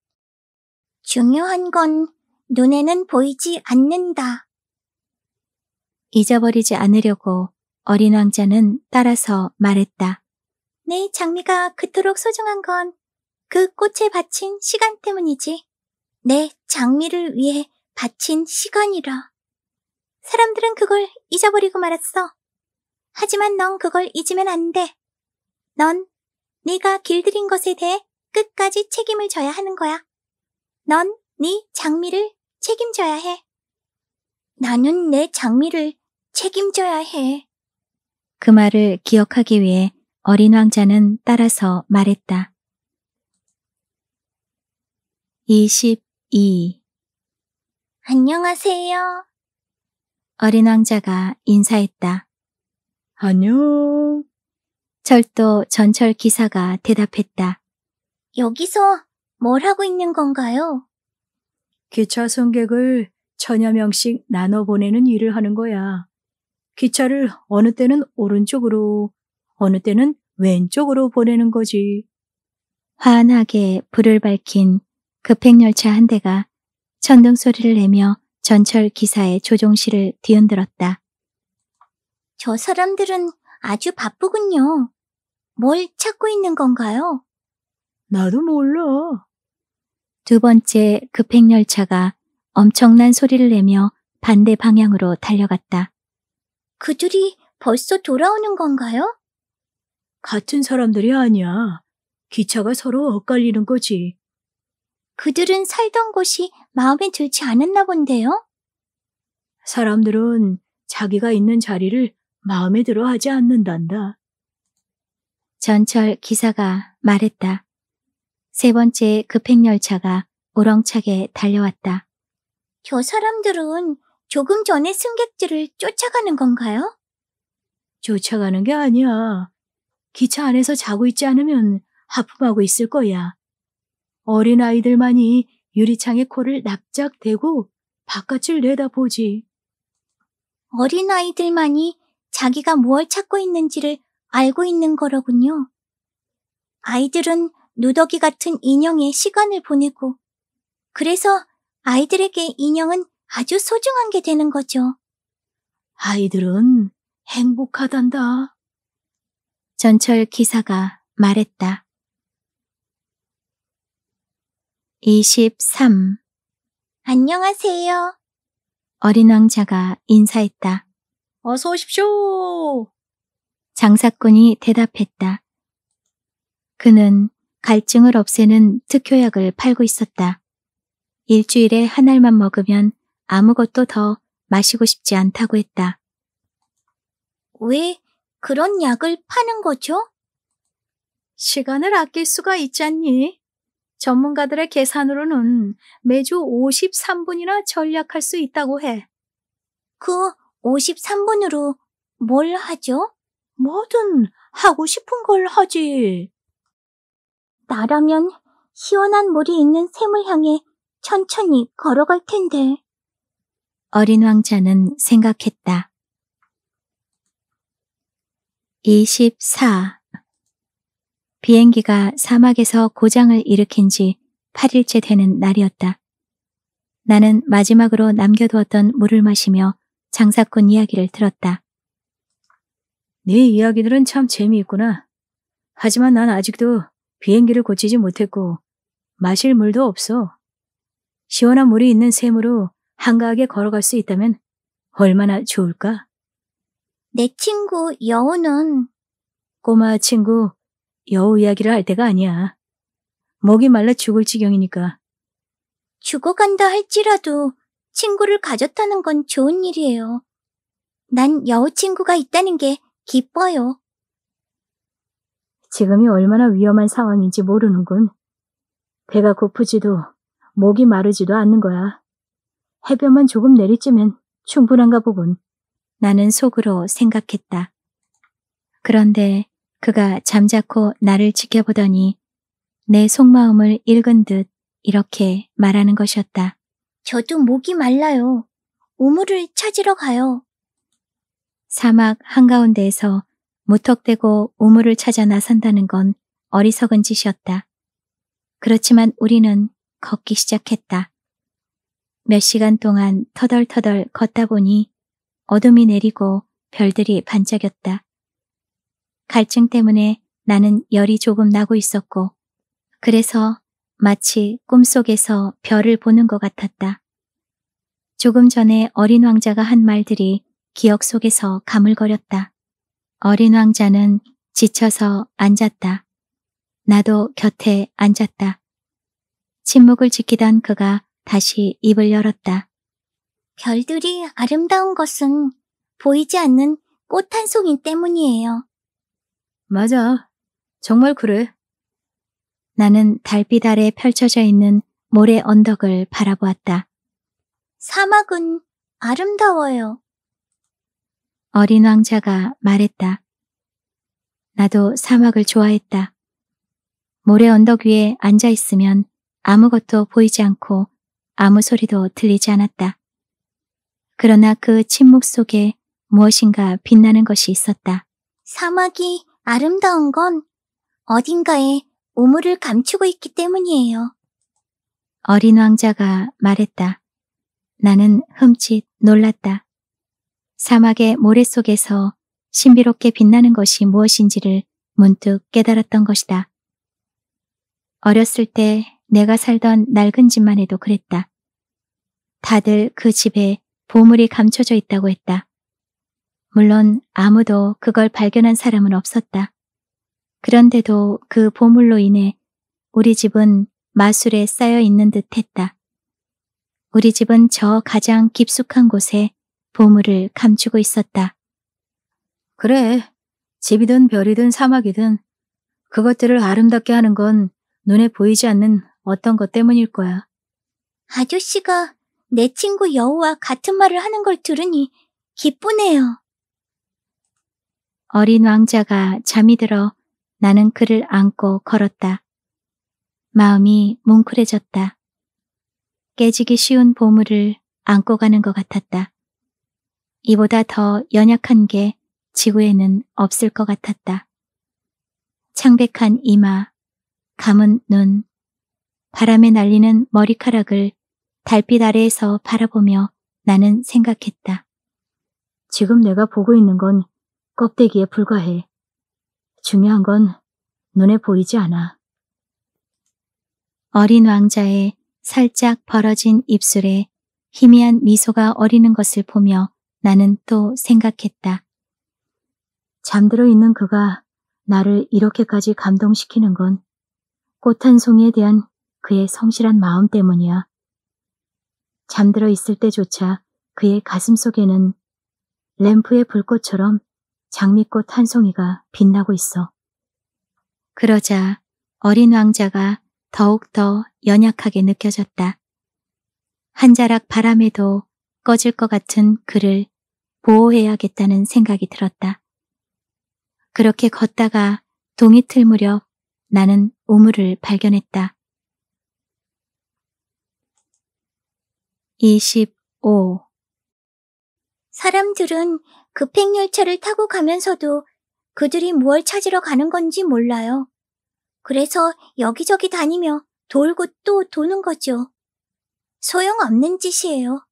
중요한 건 눈에는 보이지 않는다. 잊어버리지 않으려고 어린 왕자는 따라서 말했다. 내 장미가 그토록 소중한 건 그 꽃에 바친 시간 때문이지. 내 장미를 위해 바친 시간이라. 사람들은 그걸 잊어버리고 말았어. 하지만 넌 그걸 잊으면 안 돼. 넌 네가 길들인 것에 대해 끝까지 책임을 져야 하는 거야. 넌 네 장미를 책임져야 해. 나는 내 장미를 책임져야 해. 그 말을 기억하기 위해 어린 왕자는 따라서 말했다. 22 안녕하세요. 어린 왕자가 인사했다. 안녕. 철도 전철 기사가 대답했다. 여기서 뭘 하고 있는 건가요? 기차 승객을 천여 명씩 나눠 보내는 일을 하는 거야. 기차를 어느 때는 오른쪽으로, 어느 때는 왼쪽으로 보내는 거지. 환하게 불을 밝힌 급행열차 한 대가 천둥 소리를 내며 전철 기사의 조종실을 뒤흔들었다. 저 사람들은 아주 바쁘군요. 뭘 찾고 있는 건가요? 나도 몰라. 두 번째 급행열차가 엄청난 소리를 내며 반대 방향으로 달려갔다. 그들이 벌써 돌아오는 건가요? 같은 사람들이 아니야. 기차가 서로 엇갈리는 거지. 그들은 살던 곳이 마음에 들지 않았나 본데요? 사람들은 자기가 있는 자리를 마음에 들어 하지 않는단다. 전철 기사가 말했다. 세 번째 급행열차가 우렁차게 달려왔다. 저 사람들은 조금 전에 승객들을 쫓아가는 건가요? 쫓아가는 게 아니야. 기차 안에서 자고 있지 않으면 하품하고 있을 거야. 어린아이들만이 유리창에 코를 납작대고 바깥을 내다보지. 어린아이들만이 자기가 무엇 찾고 있는지를 알고 있는 거로군요. 아이들은 누더기 같은 인형에 시간을 보내고 그래서 아이들에게 인형은 아주 소중한 게 되는 거죠. 아이들은 행복하단다. 전철 기사가 말했다. 23. 안녕하세요. 어린 왕자가 인사했다. 어서 오십시오. 장사꾼이 대답했다. 그는 갈증을 없애는 특효약을 팔고 있었다. 일주일에 한 알만 먹으면 아무것도 더 마시고 싶지 않다고 했다. 왜 그런 약을 파는 거죠? 시간을 아낄 수가 있지 않니? 전문가들의 계산으로는 매주 53분이나 절약할 수 있다고 해. 그 53분으로 뭘 하죠? 뭐든 하고 싶은 걸 하지. 나라면 시원한 물이 있는 샘을 향해 천천히 걸어갈 텐데. 어린 왕자는 생각했다. 24. 비행기가 사막에서 고장을 일으킨 지 8일째 되는 날이었다. 나는 마지막으로 남겨두었던 물을 마시며 장사꾼 이야기를 들었다. 네 이야기들은 참 재미있구나. 하지만 난 아직도 비행기를 고치지 못했고 마실 물도 없어. 시원한 물이 있는 샘으로 한가하게 걸어갈 수 있다면 얼마나 좋을까? 내 친구 여우는 꼬마 친구 여우 이야기를 할 때가 아니야. 목이 말라 죽을 지경이니까. 죽어간다 할지라도 친구를 가졌다는 건 좋은 일이에요. 난 여우 친구가 있다는 게 기뻐요. 지금이 얼마나 위험한 상황인지 모르는군. 배가 고프지도 목이 마르지도 않는 거야. 해변만 조금 내리쬐면 충분한가 보군. 나는 속으로 생각했다. 그런데 그가 잠자코 나를 지켜보더니 내 속마음을 읽은 듯 이렇게 말하는 것이었다. 저도 목이 말라요. 우물을 찾으러 가요. 사막 한가운데에서 무턱대고 우물을 찾아 나선다는 건 어리석은 짓이었다. 그렇지만 우리는 걷기 시작했다. 몇 시간 동안 터덜터덜 걷다 보니 어둠이 내리고 별들이 반짝였다. 갈증 때문에 나는 열이 조금 나고 있었고 그래서 마치 꿈속에서 별을 보는 것 같았다. 조금 전에 어린 왕자가 한 말들이 기억 속에서 가물거렸다. 어린 왕자는 지쳐서 앉았다. 나도 곁에 앉았다. 침묵을 지키던 그가 다시 입을 열었다. 별들이 아름다운 것은 보이지 않는 꽃 한 송이 때문이에요. 맞아. 정말 그래. 나는 달빛 아래 펼쳐져 있는 모래 언덕을 바라보았다. 사막은 아름다워요. 어린 왕자가 말했다. 나도 사막을 좋아했다. 모래 언덕 위에 앉아 있으면 아무것도 보이지 않고 아무 소리도 들리지 않았다. 그러나 그 침묵 속에 무엇인가 빛나는 것이 있었다. 사막이 아름다운 건 어딘가에 우물을 감추고 있기 때문이에요. 어린 왕자가 말했다. 나는 흠칫 놀랐다. 사막의 모래 속에서 신비롭게 빛나는 것이 무엇인지를 문득 깨달았던 것이다. 어렸을 때 내가 살던 낡은 집만 해도 그랬다. 다들 그 집에 보물이 감춰져 있다고 했다. 물론 아무도 그걸 발견한 사람은 없었다. 그런데도 그 보물로 인해 우리 집은 마술에 쌓여 있는 듯 했다. 우리 집은 저 가장 깊숙한 곳에 보물을 감추고 있었다. 그래, 집이든 별이든 사막이든 그것들을 아름답게 하는 건 눈에 보이지 않는 어떤 것 때문일 거야. 아저씨가 내 친구 여우와 같은 말을 하는 걸 들으니 기쁘네요. 어린 왕자가 잠이 들어 나는 그를 안고 걸었다. 마음이 뭉클해졌다. 깨지기 쉬운 보물을 안고 가는 것 같았다. 이보다 더 연약한 게 지구에는 없을 것 같았다. 창백한 이마, 감은 눈, 바람에 날리는 머리카락을 달빛 아래에서 바라보며 나는 생각했다. 지금 내가 보고 있는 건 껍데기에 불과해. 중요한 건 눈에 보이지 않아. 어린 왕자의 살짝 벌어진 입술에 희미한 미소가 어리는 것을 보며 나는 또 생각했다. 잠들어 있는 그가 나를 이렇게까지 감동시키는 건 꽃 한 송이에 대한 그의 성실한 마음 때문이야. 잠들어 있을 때조차 그의 가슴 속에는 램프의 불꽃처럼 장미꽃 한 송이가 빛나고 있어. 그러자 어린 왕자가 더욱더 연약하게 느껴졌다. 한 자락 바람에도 꺼질 것 같은 그를 보호해야겠다는 생각이 들었다. 그렇게 걷다가 동이 틀 무렵 나는 우물을 발견했다. 25 사람들은 급행열차를 타고 가면서도 그들이 무얼 찾으러 가는 건지 몰라요. 그래서 여기저기 다니며 돌고 또 도는 거죠. 소용없는 짓이에요.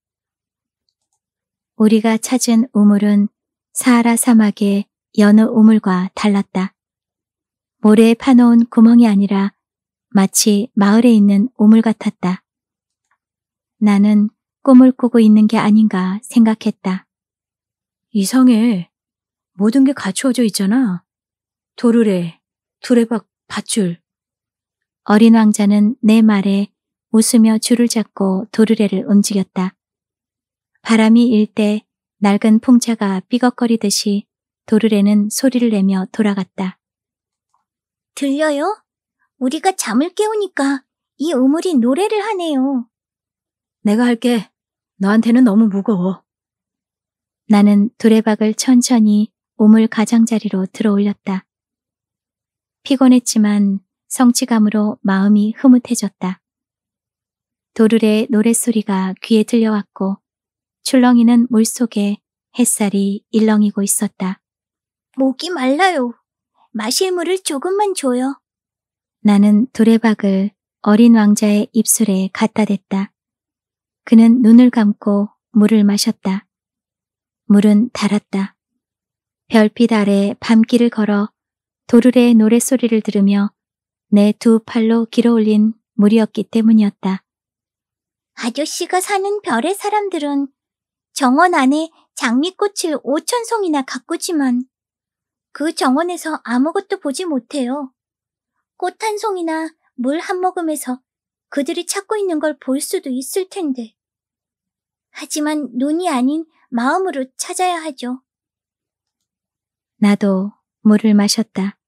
우리가 찾은 우물은 사하라 사막의 여느 우물과 달랐다. 모래에 파놓은 구멍이 아니라 마치 마을에 있는 우물 같았다. 나는 꿈을 꾸고 있는 게 아닌가 생각했다. 이상해. 모든 게 갖추어져 있잖아. 도르래, 두레박, 밧줄. 어린 왕자는 내 말에 웃으며 줄을 잡고 도르래를 움직였다. 바람이 일 때 낡은 풍차가 삐걱거리듯이 도르래는 소리를 내며 돌아갔다. 들려요? 우리가 잠을 깨우니까 이 우물이 노래를 하네요. 내가 할게. 너한테는 너무 무거워. 나는 두레박을 천천히 오물 가장자리로 들어올렸다. 피곤했지만 성취감으로 마음이 흐뭇해졌다. 도르의 노랫소리가 귀에 들려왔고 출렁이는 물속에 햇살이 일렁이고 있었다. 목이 말라요. 마실 물을 조금만 줘요. 나는 도레박을 어린 왕자의 입술에 갖다 댔다. 그는 눈을 감고 물을 마셨다. 물은 달았다. 별빛 아래 밤길을 걸어 도르래의 노랫소리를 들으며 내 두 팔로 길어올린 물이었기 때문이었다. 아저씨가 사는 별의 사람들은 정원 안에 장미꽃을 오천 송이나 가꾸지만 그 정원에서 아무것도 보지 못해요. 꽃 한 송이나 물 한 모금에서 그들이 찾고 있는 걸 볼 수도 있을 텐데. 하지만 눈이 아닌 마음으로 찾아야 하죠. 나도 물을 마셨다.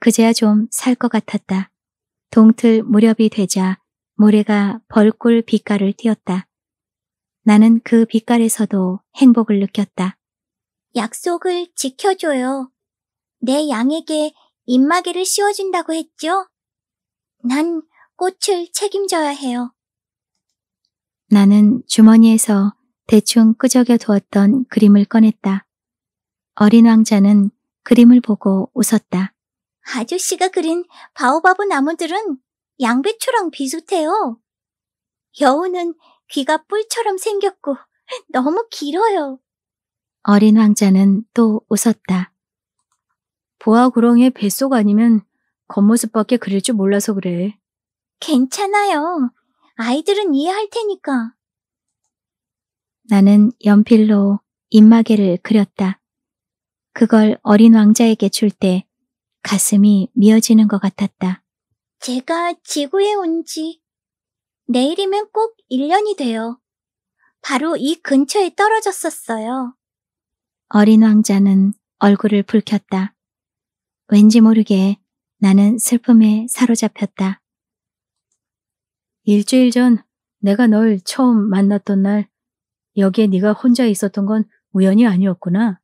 그제야 좀 살 것 같았다. 동틀 무렵이 되자 모래가 벌꿀 빛깔을 띄었다. 나는 그 빛깔에서도 행복을 느꼈다. 약속을 지켜줘요. 내 양에게 입마개를 씌워준다고 했죠? 난 꽃을 책임져야 해요. 나는 주머니에서 대충 끄적여 두었던 그림을 꺼냈다. 어린 왕자는 그림을 보고 웃었다. 아저씨가 그린 바오바브 나무들은 양배추랑 비슷해요. 여우는 귀가 뿔처럼 생겼고 너무 길어요. 어린 왕자는 또 웃었다. 보아 구렁의 뱃속 아니면 겉모습밖에 그릴 줄 몰라서 그래. 괜찮아요. 아이들은 이해할 테니까. 나는 연필로 입마개를 그렸다. 그걸 어린 왕자에게 줄 때 가슴이 미어지는 것 같았다. 제가 지구에 온 지 내일이면 꼭 1년이 돼요. 바로 이 근처에 떨어졌었어요. 어린 왕자는 얼굴을 붉혔다. 왠지 모르게 나는 슬픔에 사로잡혔다. 일주일 전 내가 널 처음 만났던 날 여기에 네가 혼자 있었던 건 우연이 아니었구나.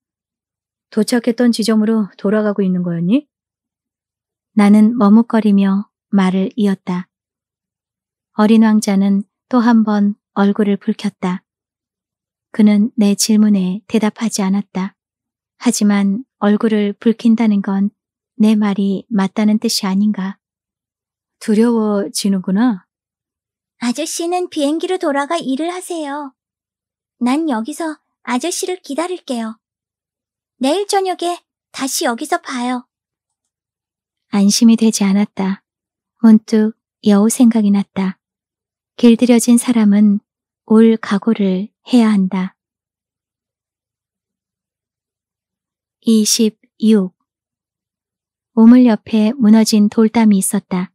도착했던 지점으로 돌아가고 있는 거였니? 나는 머뭇거리며 말을 이었다. 어린 왕자는 또 한 번 얼굴을 붉혔다. 그는 내 질문에 대답하지 않았다. 하지만 얼굴을 붉힌다는 건 내 말이 맞다는 뜻이 아닌가. 두려워지는구나. 아저씨는 비행기로 돌아가 일을 하세요. 난 여기서 아저씨를 기다릴게요. 내일 저녁에 다시 여기서 봐요. 안심이 되지 않았다. 문득 여우 생각이 났다. 길들여진 사람은 올 각오를 해야 한다. 26. 우물 옆에 무너진 돌담이 있었다.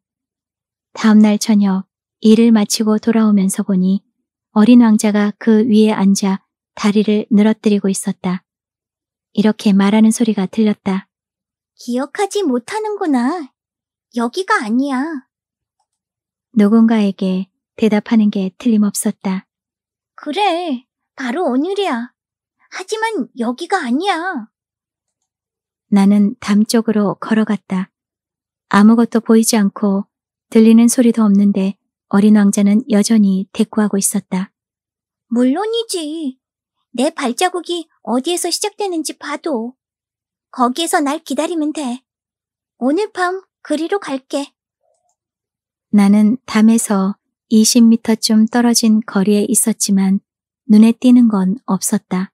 다음날 저녁 일을 마치고 돌아오면서 보니 어린 왕자가 그 위에 앉아 다리를 늘어뜨리고 있었다. 이렇게 말하는 소리가 들렸다. 기억하지 못하는구나. 여기가 아니야. 누군가에게 대답하는 게 틀림없었다. 그래, 바로 오늘이야. 하지만 여기가 아니야. 나는 담 쪽으로 걸어갔다. 아무것도 보이지 않고 들리는 소리도 없는데 어린 왕자는 여전히 대꾸하고 있었다. 물론이지. 내 발자국이 어디에서 시작되는지 봐도. 거기에서 날 기다리면 돼. 오늘 밤 그리로 갈게. 나는 담에서 20미터쯤 떨어진 거리에 있었지만 눈에 띄는 건 없었다.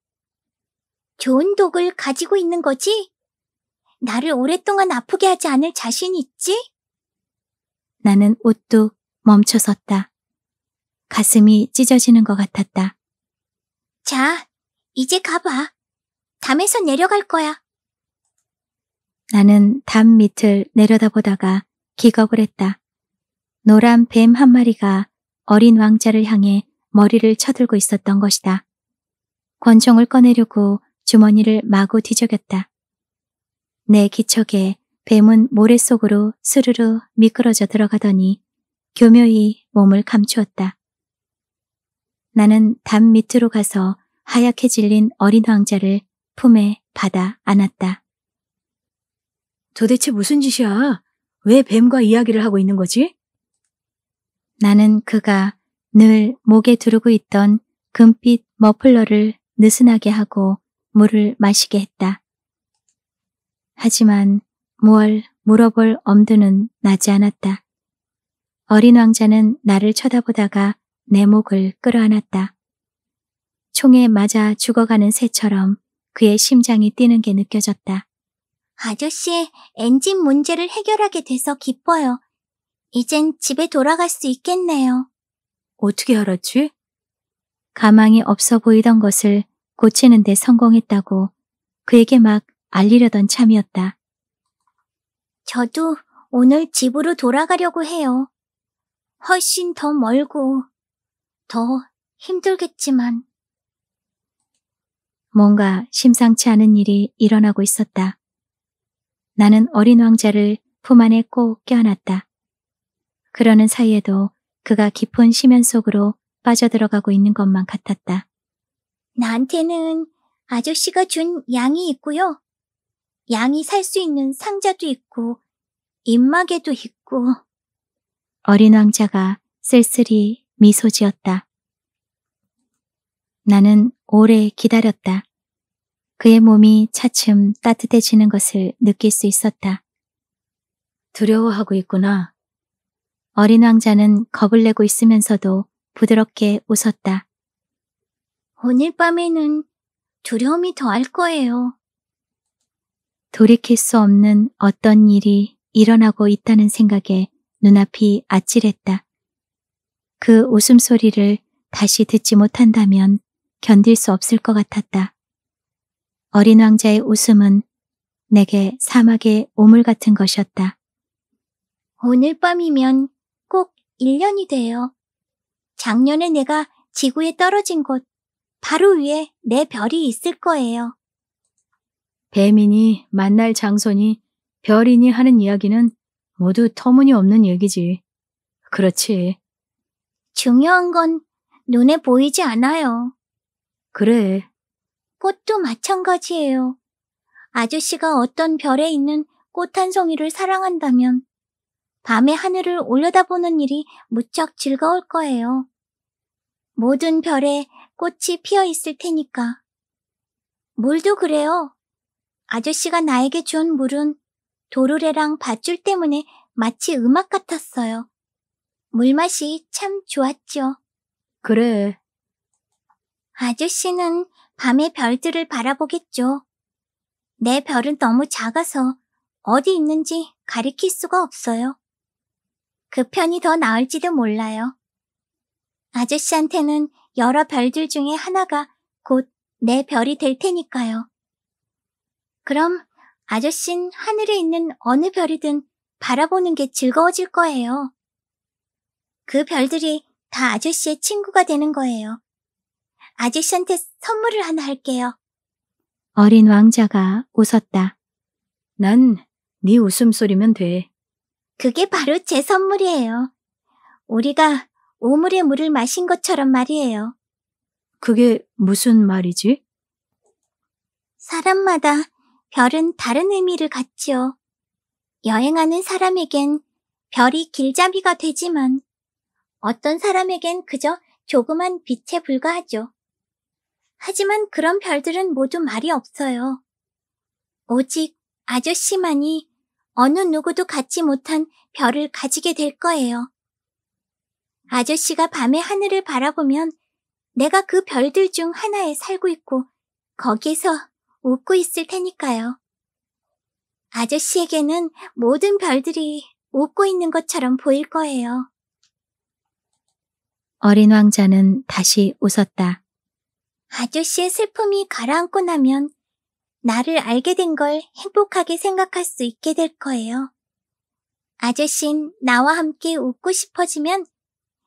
좋은 독을 가지고 있는 거지? 나를 오랫동안 아프게 하지 않을 자신 있지? 나는 우뚝 멈춰섰다. 가슴이 찢어지는 것 같았다. 자, 이제 가봐. 담에서 내려갈 거야. 나는 담 밑을 내려다보다가 기겁을 했다. 노란 뱀 한 마리가 어린 왕자를 향해 머리를 쳐들고 있었던 것이다. 권총을 꺼내려고 주머니를 마구 뒤적였다. 내 기척에 뱀은 모래 속으로 스르르 미끄러져 들어가더니 교묘히 몸을 감추었다. 나는 담 밑으로 가서 하얗게 질린 어린 왕자를 품에 받아 안았다. 도대체 무슨 짓이야? 왜 뱀과 이야기를 하고 있는 거지? 나는 그가 늘 목에 두르고 있던 금빛 머플러를 느슨하게 하고 물을 마시게 했다. 하지만 뭘 물어볼 엄두는 나지 않았다. 어린 왕자는 나를 쳐다보다가 내 목을 끌어안았다. 총에 맞아 죽어가는 새처럼 그의 심장이 뛰는 게 느껴졌다. 아저씨, 엔진 문제를 해결하게 돼서 기뻐요. 이젠 집에 돌아갈 수 있겠네요. 어떻게 알았지? 가망이 없어 보이던 것을 고치는 데 성공했다고 그에게 막 알리려던 참이었다. 저도 오늘 집으로 돌아가려고 해요. 훨씬 더 멀고 더 힘들겠지만 뭔가 심상치 않은 일이 일어나고 있었다. 나는 어린 왕자를 품 안에 꼭 껴안았다. 그러는 사이에도 그가 깊은 심연 속으로 빠져들어가고 있는 것만 같았다. 나한테는 아저씨가 준 양이 있고요. 양이 살 수 있는 상자도 있고 입마개도 있고 어린 왕자가 쓸쓸히 미소 지었다. 나는 오래 기다렸다. 그의 몸이 차츰 따뜻해지는 것을 느낄 수 있었다. 두려워하고 있구나. 어린 왕자는 겁을 내고 있으면서도 부드럽게 웃었다. 오늘 밤에는 두려움이 더할 거예요. 돌이킬 수 없는 어떤 일이 일어나고 있다는 생각에 눈앞이 아찔했다. 그 웃음소리를 다시 듣지 못한다면 견딜 수 없을 것 같았다. 어린 왕자의 웃음은 내게 사막의 오물 같은 것이었다. 오늘 밤이면 꼭 1년이 돼요. 작년에 내가 지구에 떨어진 곳, 바로 위에 내 별이 있을 거예요. 배민이 만날 장소니 별이니 하는 이야기는 모두 터무니없는 얘기지. 그렇지. 중요한 건 눈에 보이지 않아요. 그래. 꽃도 마찬가지예요. 아저씨가 어떤 별에 있는 꽃 한 송이를 사랑한다면 밤에 하늘을 올려다보는 일이 무척 즐거울 거예요. 모든 별에 꽃이 피어 있을 테니까. 물도 그래요. 아저씨가 나에게 준 물은 도르래랑 밧줄 때문에 마치 음악 같았어요. 물맛이 참 좋았죠. 그래. 아저씨는 밤에 별들을 바라보겠죠. 내 별은 너무 작아서 어디 있는지 가리킬 수가 없어요. 그 편이 더 나을지도 몰라요. 아저씨한테는 여러 별들 중에 하나가 곧 내 별이 될 테니까요. 그럼 아저씬 하늘에 있는 어느 별이든 바라보는 게 즐거워질 거예요. 그 별들이 다 아저씨의 친구가 되는 거예요. 아저씨한테 선물을 하나 할게요. 어린 왕자가 웃었다. 난 네 웃음소리면 돼. 그게 바로 제 선물이에요. 우리가 오물의 물을 마신 것처럼 말이에요. 그게 무슨 말이지? 사람마다 별은 다른 의미를 갖지요. 여행하는 사람에겐 별이 길잡이가 되지만 어떤 사람에겐 그저 조그만 빛에 불과하죠. 하지만 그런 별들은 모두 말이 없어요. 오직 아저씨만이 어느 누구도 갖지 못한 별을 가지게 될 거예요. 아저씨가 밤에 하늘을 바라보면 내가 그 별들 중 하나에 살고 있고 거기서 웃고 있을 테니까요. 아저씨에게는 모든 별들이 웃고 있는 것처럼 보일 거예요. 어린 왕자는 다시 웃었다. 아저씨의 슬픔이 가라앉고 나면 나를 알게 된 걸 행복하게 생각할 수 있게 될 거예요. 아저씨는 나와 함께 웃고 싶어지면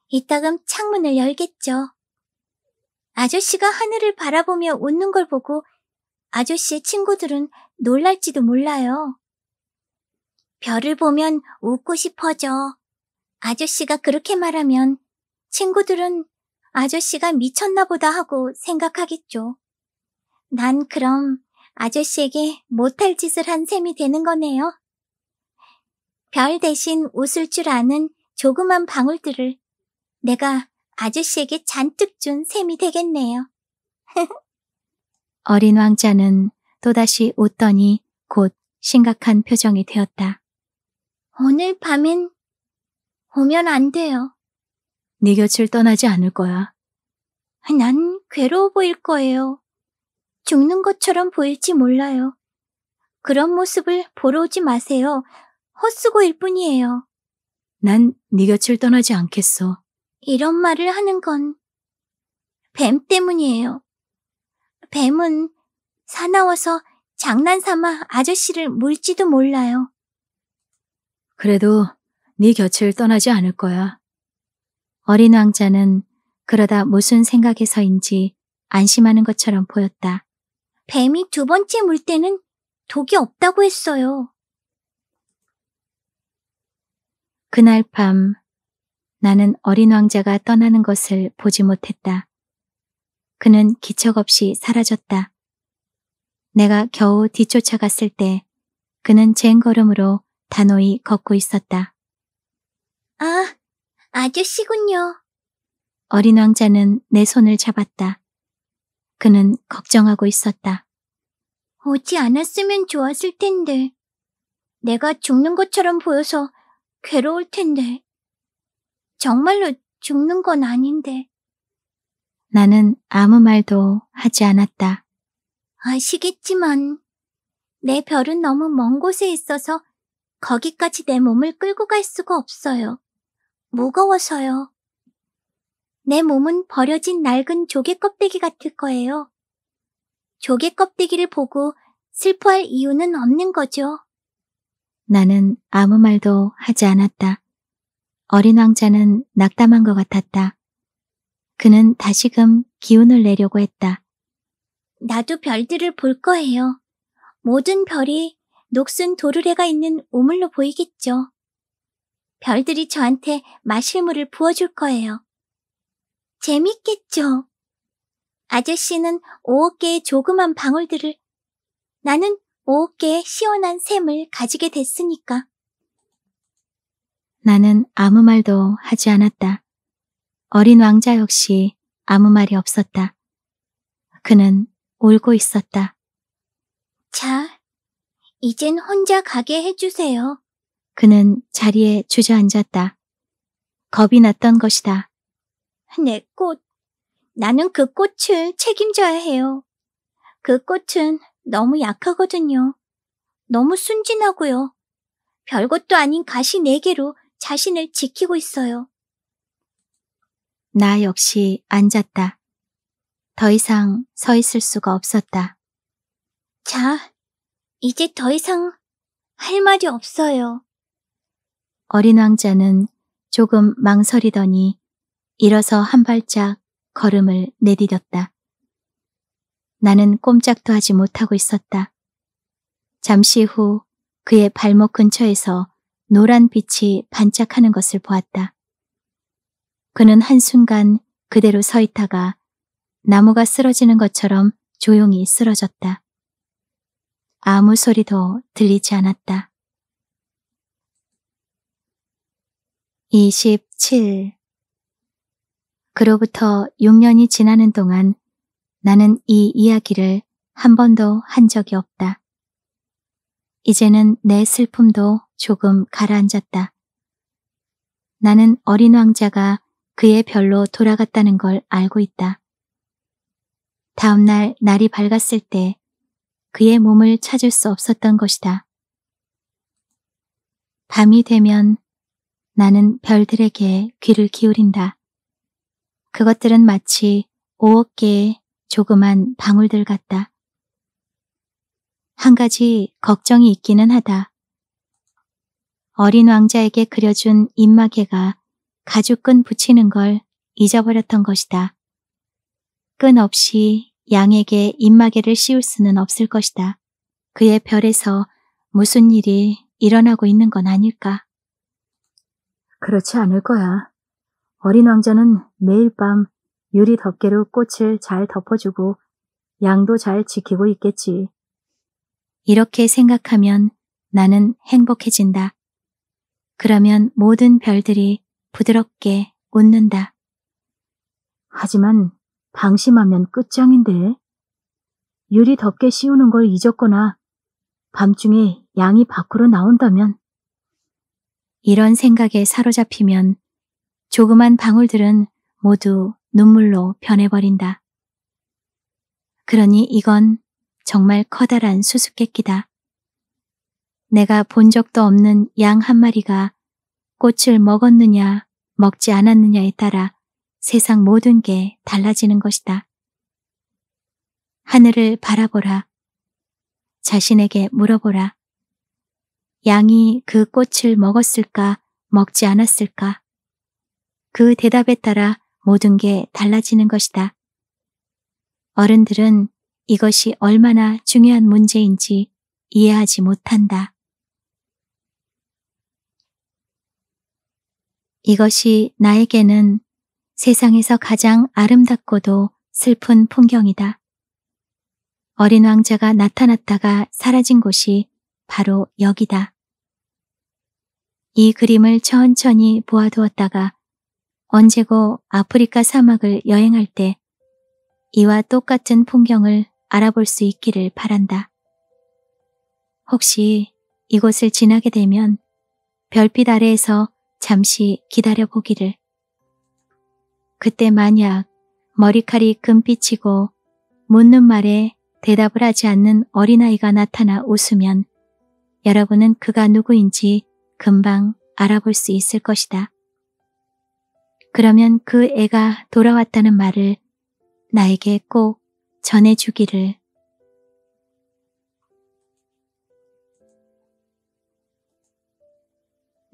이따금 창문을 열겠죠. 아저씨가 하늘을 바라보며 웃는 걸 보고 아저씨의 친구들은 놀랄지도 몰라요. 별을 보면 웃고 싶어져. 아저씨가 그렇게 말하면 친구들은 아저씨가 미쳤나 보다 하고 생각하겠죠. 난 그럼 아저씨에게 못할 짓을 한 셈이 되는 거네요. 별 대신 웃을 줄 아는 조그만 방울들을 내가 아저씨에게 잔뜩 준 셈이 되겠네요. 흐흐. 어린 왕자는 또다시 웃더니 곧 심각한 표정이 되었다. 오늘 밤엔 오면 안 돼요. 네 곁을 떠나지 않을 거야. 난 괴로워 보일 거예요. 죽는 것처럼 보일지 몰라요. 그런 모습을 보러 오지 마세요. 헛수고일 뿐이에요. 난 네 곁을 떠나지 않겠어. 이런 말을 하는 건 뱀 때문이에요. 뱀은 사나워서 장난삼아 아저씨를 물지도 몰라요. 그래도 네 곁을 떠나지 않을 거야. 어린 왕자는 그러다 무슨 생각에서인지 안심하는 것처럼 보였다. 뱀이 두 번째 물 때는 독이 없다고 했어요. 그날 밤 나는 어린 왕자가 떠나는 것을 보지 못했다. 그는 기척없이 사라졌다. 내가 겨우 뒤쫓아갔을 때 그는 쟁걸음으로 단호히 걷고 있었다. 아, 아저씨군요. 어린 왕자는 내 손을 잡았다. 그는 걱정하고 있었다. 오지 않았으면 좋았을 텐데. 내가 죽는 것처럼 보여서 괴로울 텐데. 정말로 죽는 건 아닌데. 나는 아무 말도 하지 않았다. 아시겠지만 내 별은 너무 먼 곳에 있어서 거기까지 내 몸을 끌고 갈 수가 없어요. 무거워서요. 내 몸은 버려진 낡은 조개 껍데기 같을 거예요. 조개 껍데기를 보고 슬퍼할 이유는 없는 거죠. 나는 아무 말도 하지 않았다. 어린 왕자는 낙담한 것 같았다. 그는 다시금 기운을 내려고 했다. 나도 별들을 볼 거예요. 모든 별이 녹슨 도르래가 있는 우물로 보이겠죠. 별들이 저한테 마실 물을 부어줄 거예요. 재밌겠죠? 아저씨는 오억 개의 조그만 방울들을, 나는 오억 개의 시원한 샘을 가지게 됐으니까. 나는 아무 말도 하지 않았다. 어린 왕자 역시 아무 말이 없었다. 그는 울고 있었다. 자, 이젠 혼자 가게 해주세요. 그는 자리에 주저앉았다. 겁이 났던 것이다. 내 꽃. 나는 그 꽃을 책임져야 해요. 그 꽃은 너무 약하거든요. 너무 순진하고요. 별것도 아닌 가시 네 개로 자신을 지키고 있어요. 나 역시 앉았다. 더 이상 서 있을 수가 없었다. 자, 이제 더 이상 할 말이 없어요. 어린 왕자는 조금 망설이더니 일어서 한 발짝 걸음을 내디뎠다. 나는 꼼짝도 하지 못하고 있었다. 잠시 후 그의 발목 근처에서 노란 빛이 반짝하는 것을 보았다. 그는 한순간 그대로 서 있다가 나무가 쓰러지는 것처럼 조용히 쓰러졌다. 아무 소리도 들리지 않았다. 27. 그로부터 6년이 지나는 동안 나는 이 이야기를 한 번도 한 적이 없다. 이제는 내 슬픔도 조금 가라앉았다. 나는 어린 왕자가 그의 별로 돌아갔다는 걸 알고 있다. 다음날 날이 밝았을 때 그의 몸을 찾을 수 없었던 것이다. 밤이 되면 나는 별들에게 귀를 기울인다. 그것들은 마치 5억 개의 조그만 방울들 같다. 한 가지 걱정이 있기는 하다. 어린 왕자에게 그려준 입마개가 가죽끈 붙이는 걸 잊어버렸던 것이다. 끈 없이 양에게 입마개를 씌울 수는 없을 것이다. 그의 별에서 무슨 일이 일어나고 있는 건 아닐까? 그렇지 않을 거야. 어린 왕자는 매일 밤 유리 덮개로 꽃을 잘 덮어주고 양도 잘 지키고 있겠지. 이렇게 생각하면 나는 행복해진다. 그러면 모든 별들이 부드럽게 웃는다. 하지만 방심하면 끝장인데. 유리 덮개 씌우는 걸 잊었거나 밤중에 양이 밖으로 나온다면 이런 생각에 사로잡히면 조그만 방울들은 모두 눈물로 변해버린다. 그러니 이건 정말 커다란 수수께끼다. 내가 본 적도 없는 양 한 마리가 꽃을 먹었느냐 먹지 않았느냐에 따라 세상 모든 게 달라지는 것이다. 하늘을 바라보라. 자신에게 물어보라. 양이 그 꽃을 먹었을까 먹지 않았을까 그 대답에 따라 모든 게 달라지는 것이다. 어른들은 이것이 얼마나 중요한 문제인지 이해하지 못한다. 이것이 나에게는 세상에서 가장 아름답고도 슬픈 풍경이다. 어린 왕자가 나타났다가 사라진 곳이 바로 여기다. 이 그림을 천천히 보아두었다가 언제고 아프리카 사막을 여행할 때 이와 똑같은 풍경을 알아볼 수 있기를 바란다. 혹시 이곳을 지나게 되면 별빛 아래에서 잠시 기다려보기를. 그때 만약 머리칼이 금빛이고 묻는 말에 대답을 하지 않는 어린아이가 나타나 웃으면 여러분은 그가 누구인지 금방 알아볼 수 있을 것이다. 그러면 그 애가 돌아왔다는 말을 나에게 꼭 전해주기를.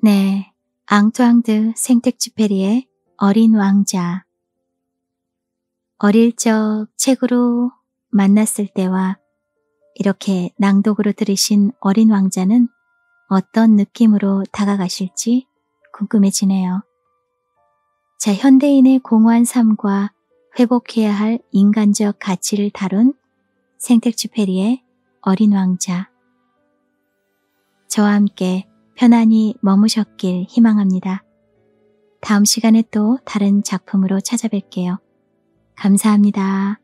네, 앙투앙드 생텍쥐페리의 어린 왕자 어릴 적 책으로 만났을 때와 이렇게 낭독으로 들으신 어린 왕자는 어떤 느낌으로 다가가실지 궁금해지네요. 자, 현대인의 공허한 삶과 회복해야 할 인간적 가치를 다룬 생텍쥐페리의 어린 왕자 저와 함께 편안히 머무셨길 희망합니다. 다음 시간에 또 다른 작품으로 찾아뵐게요. 감사합니다.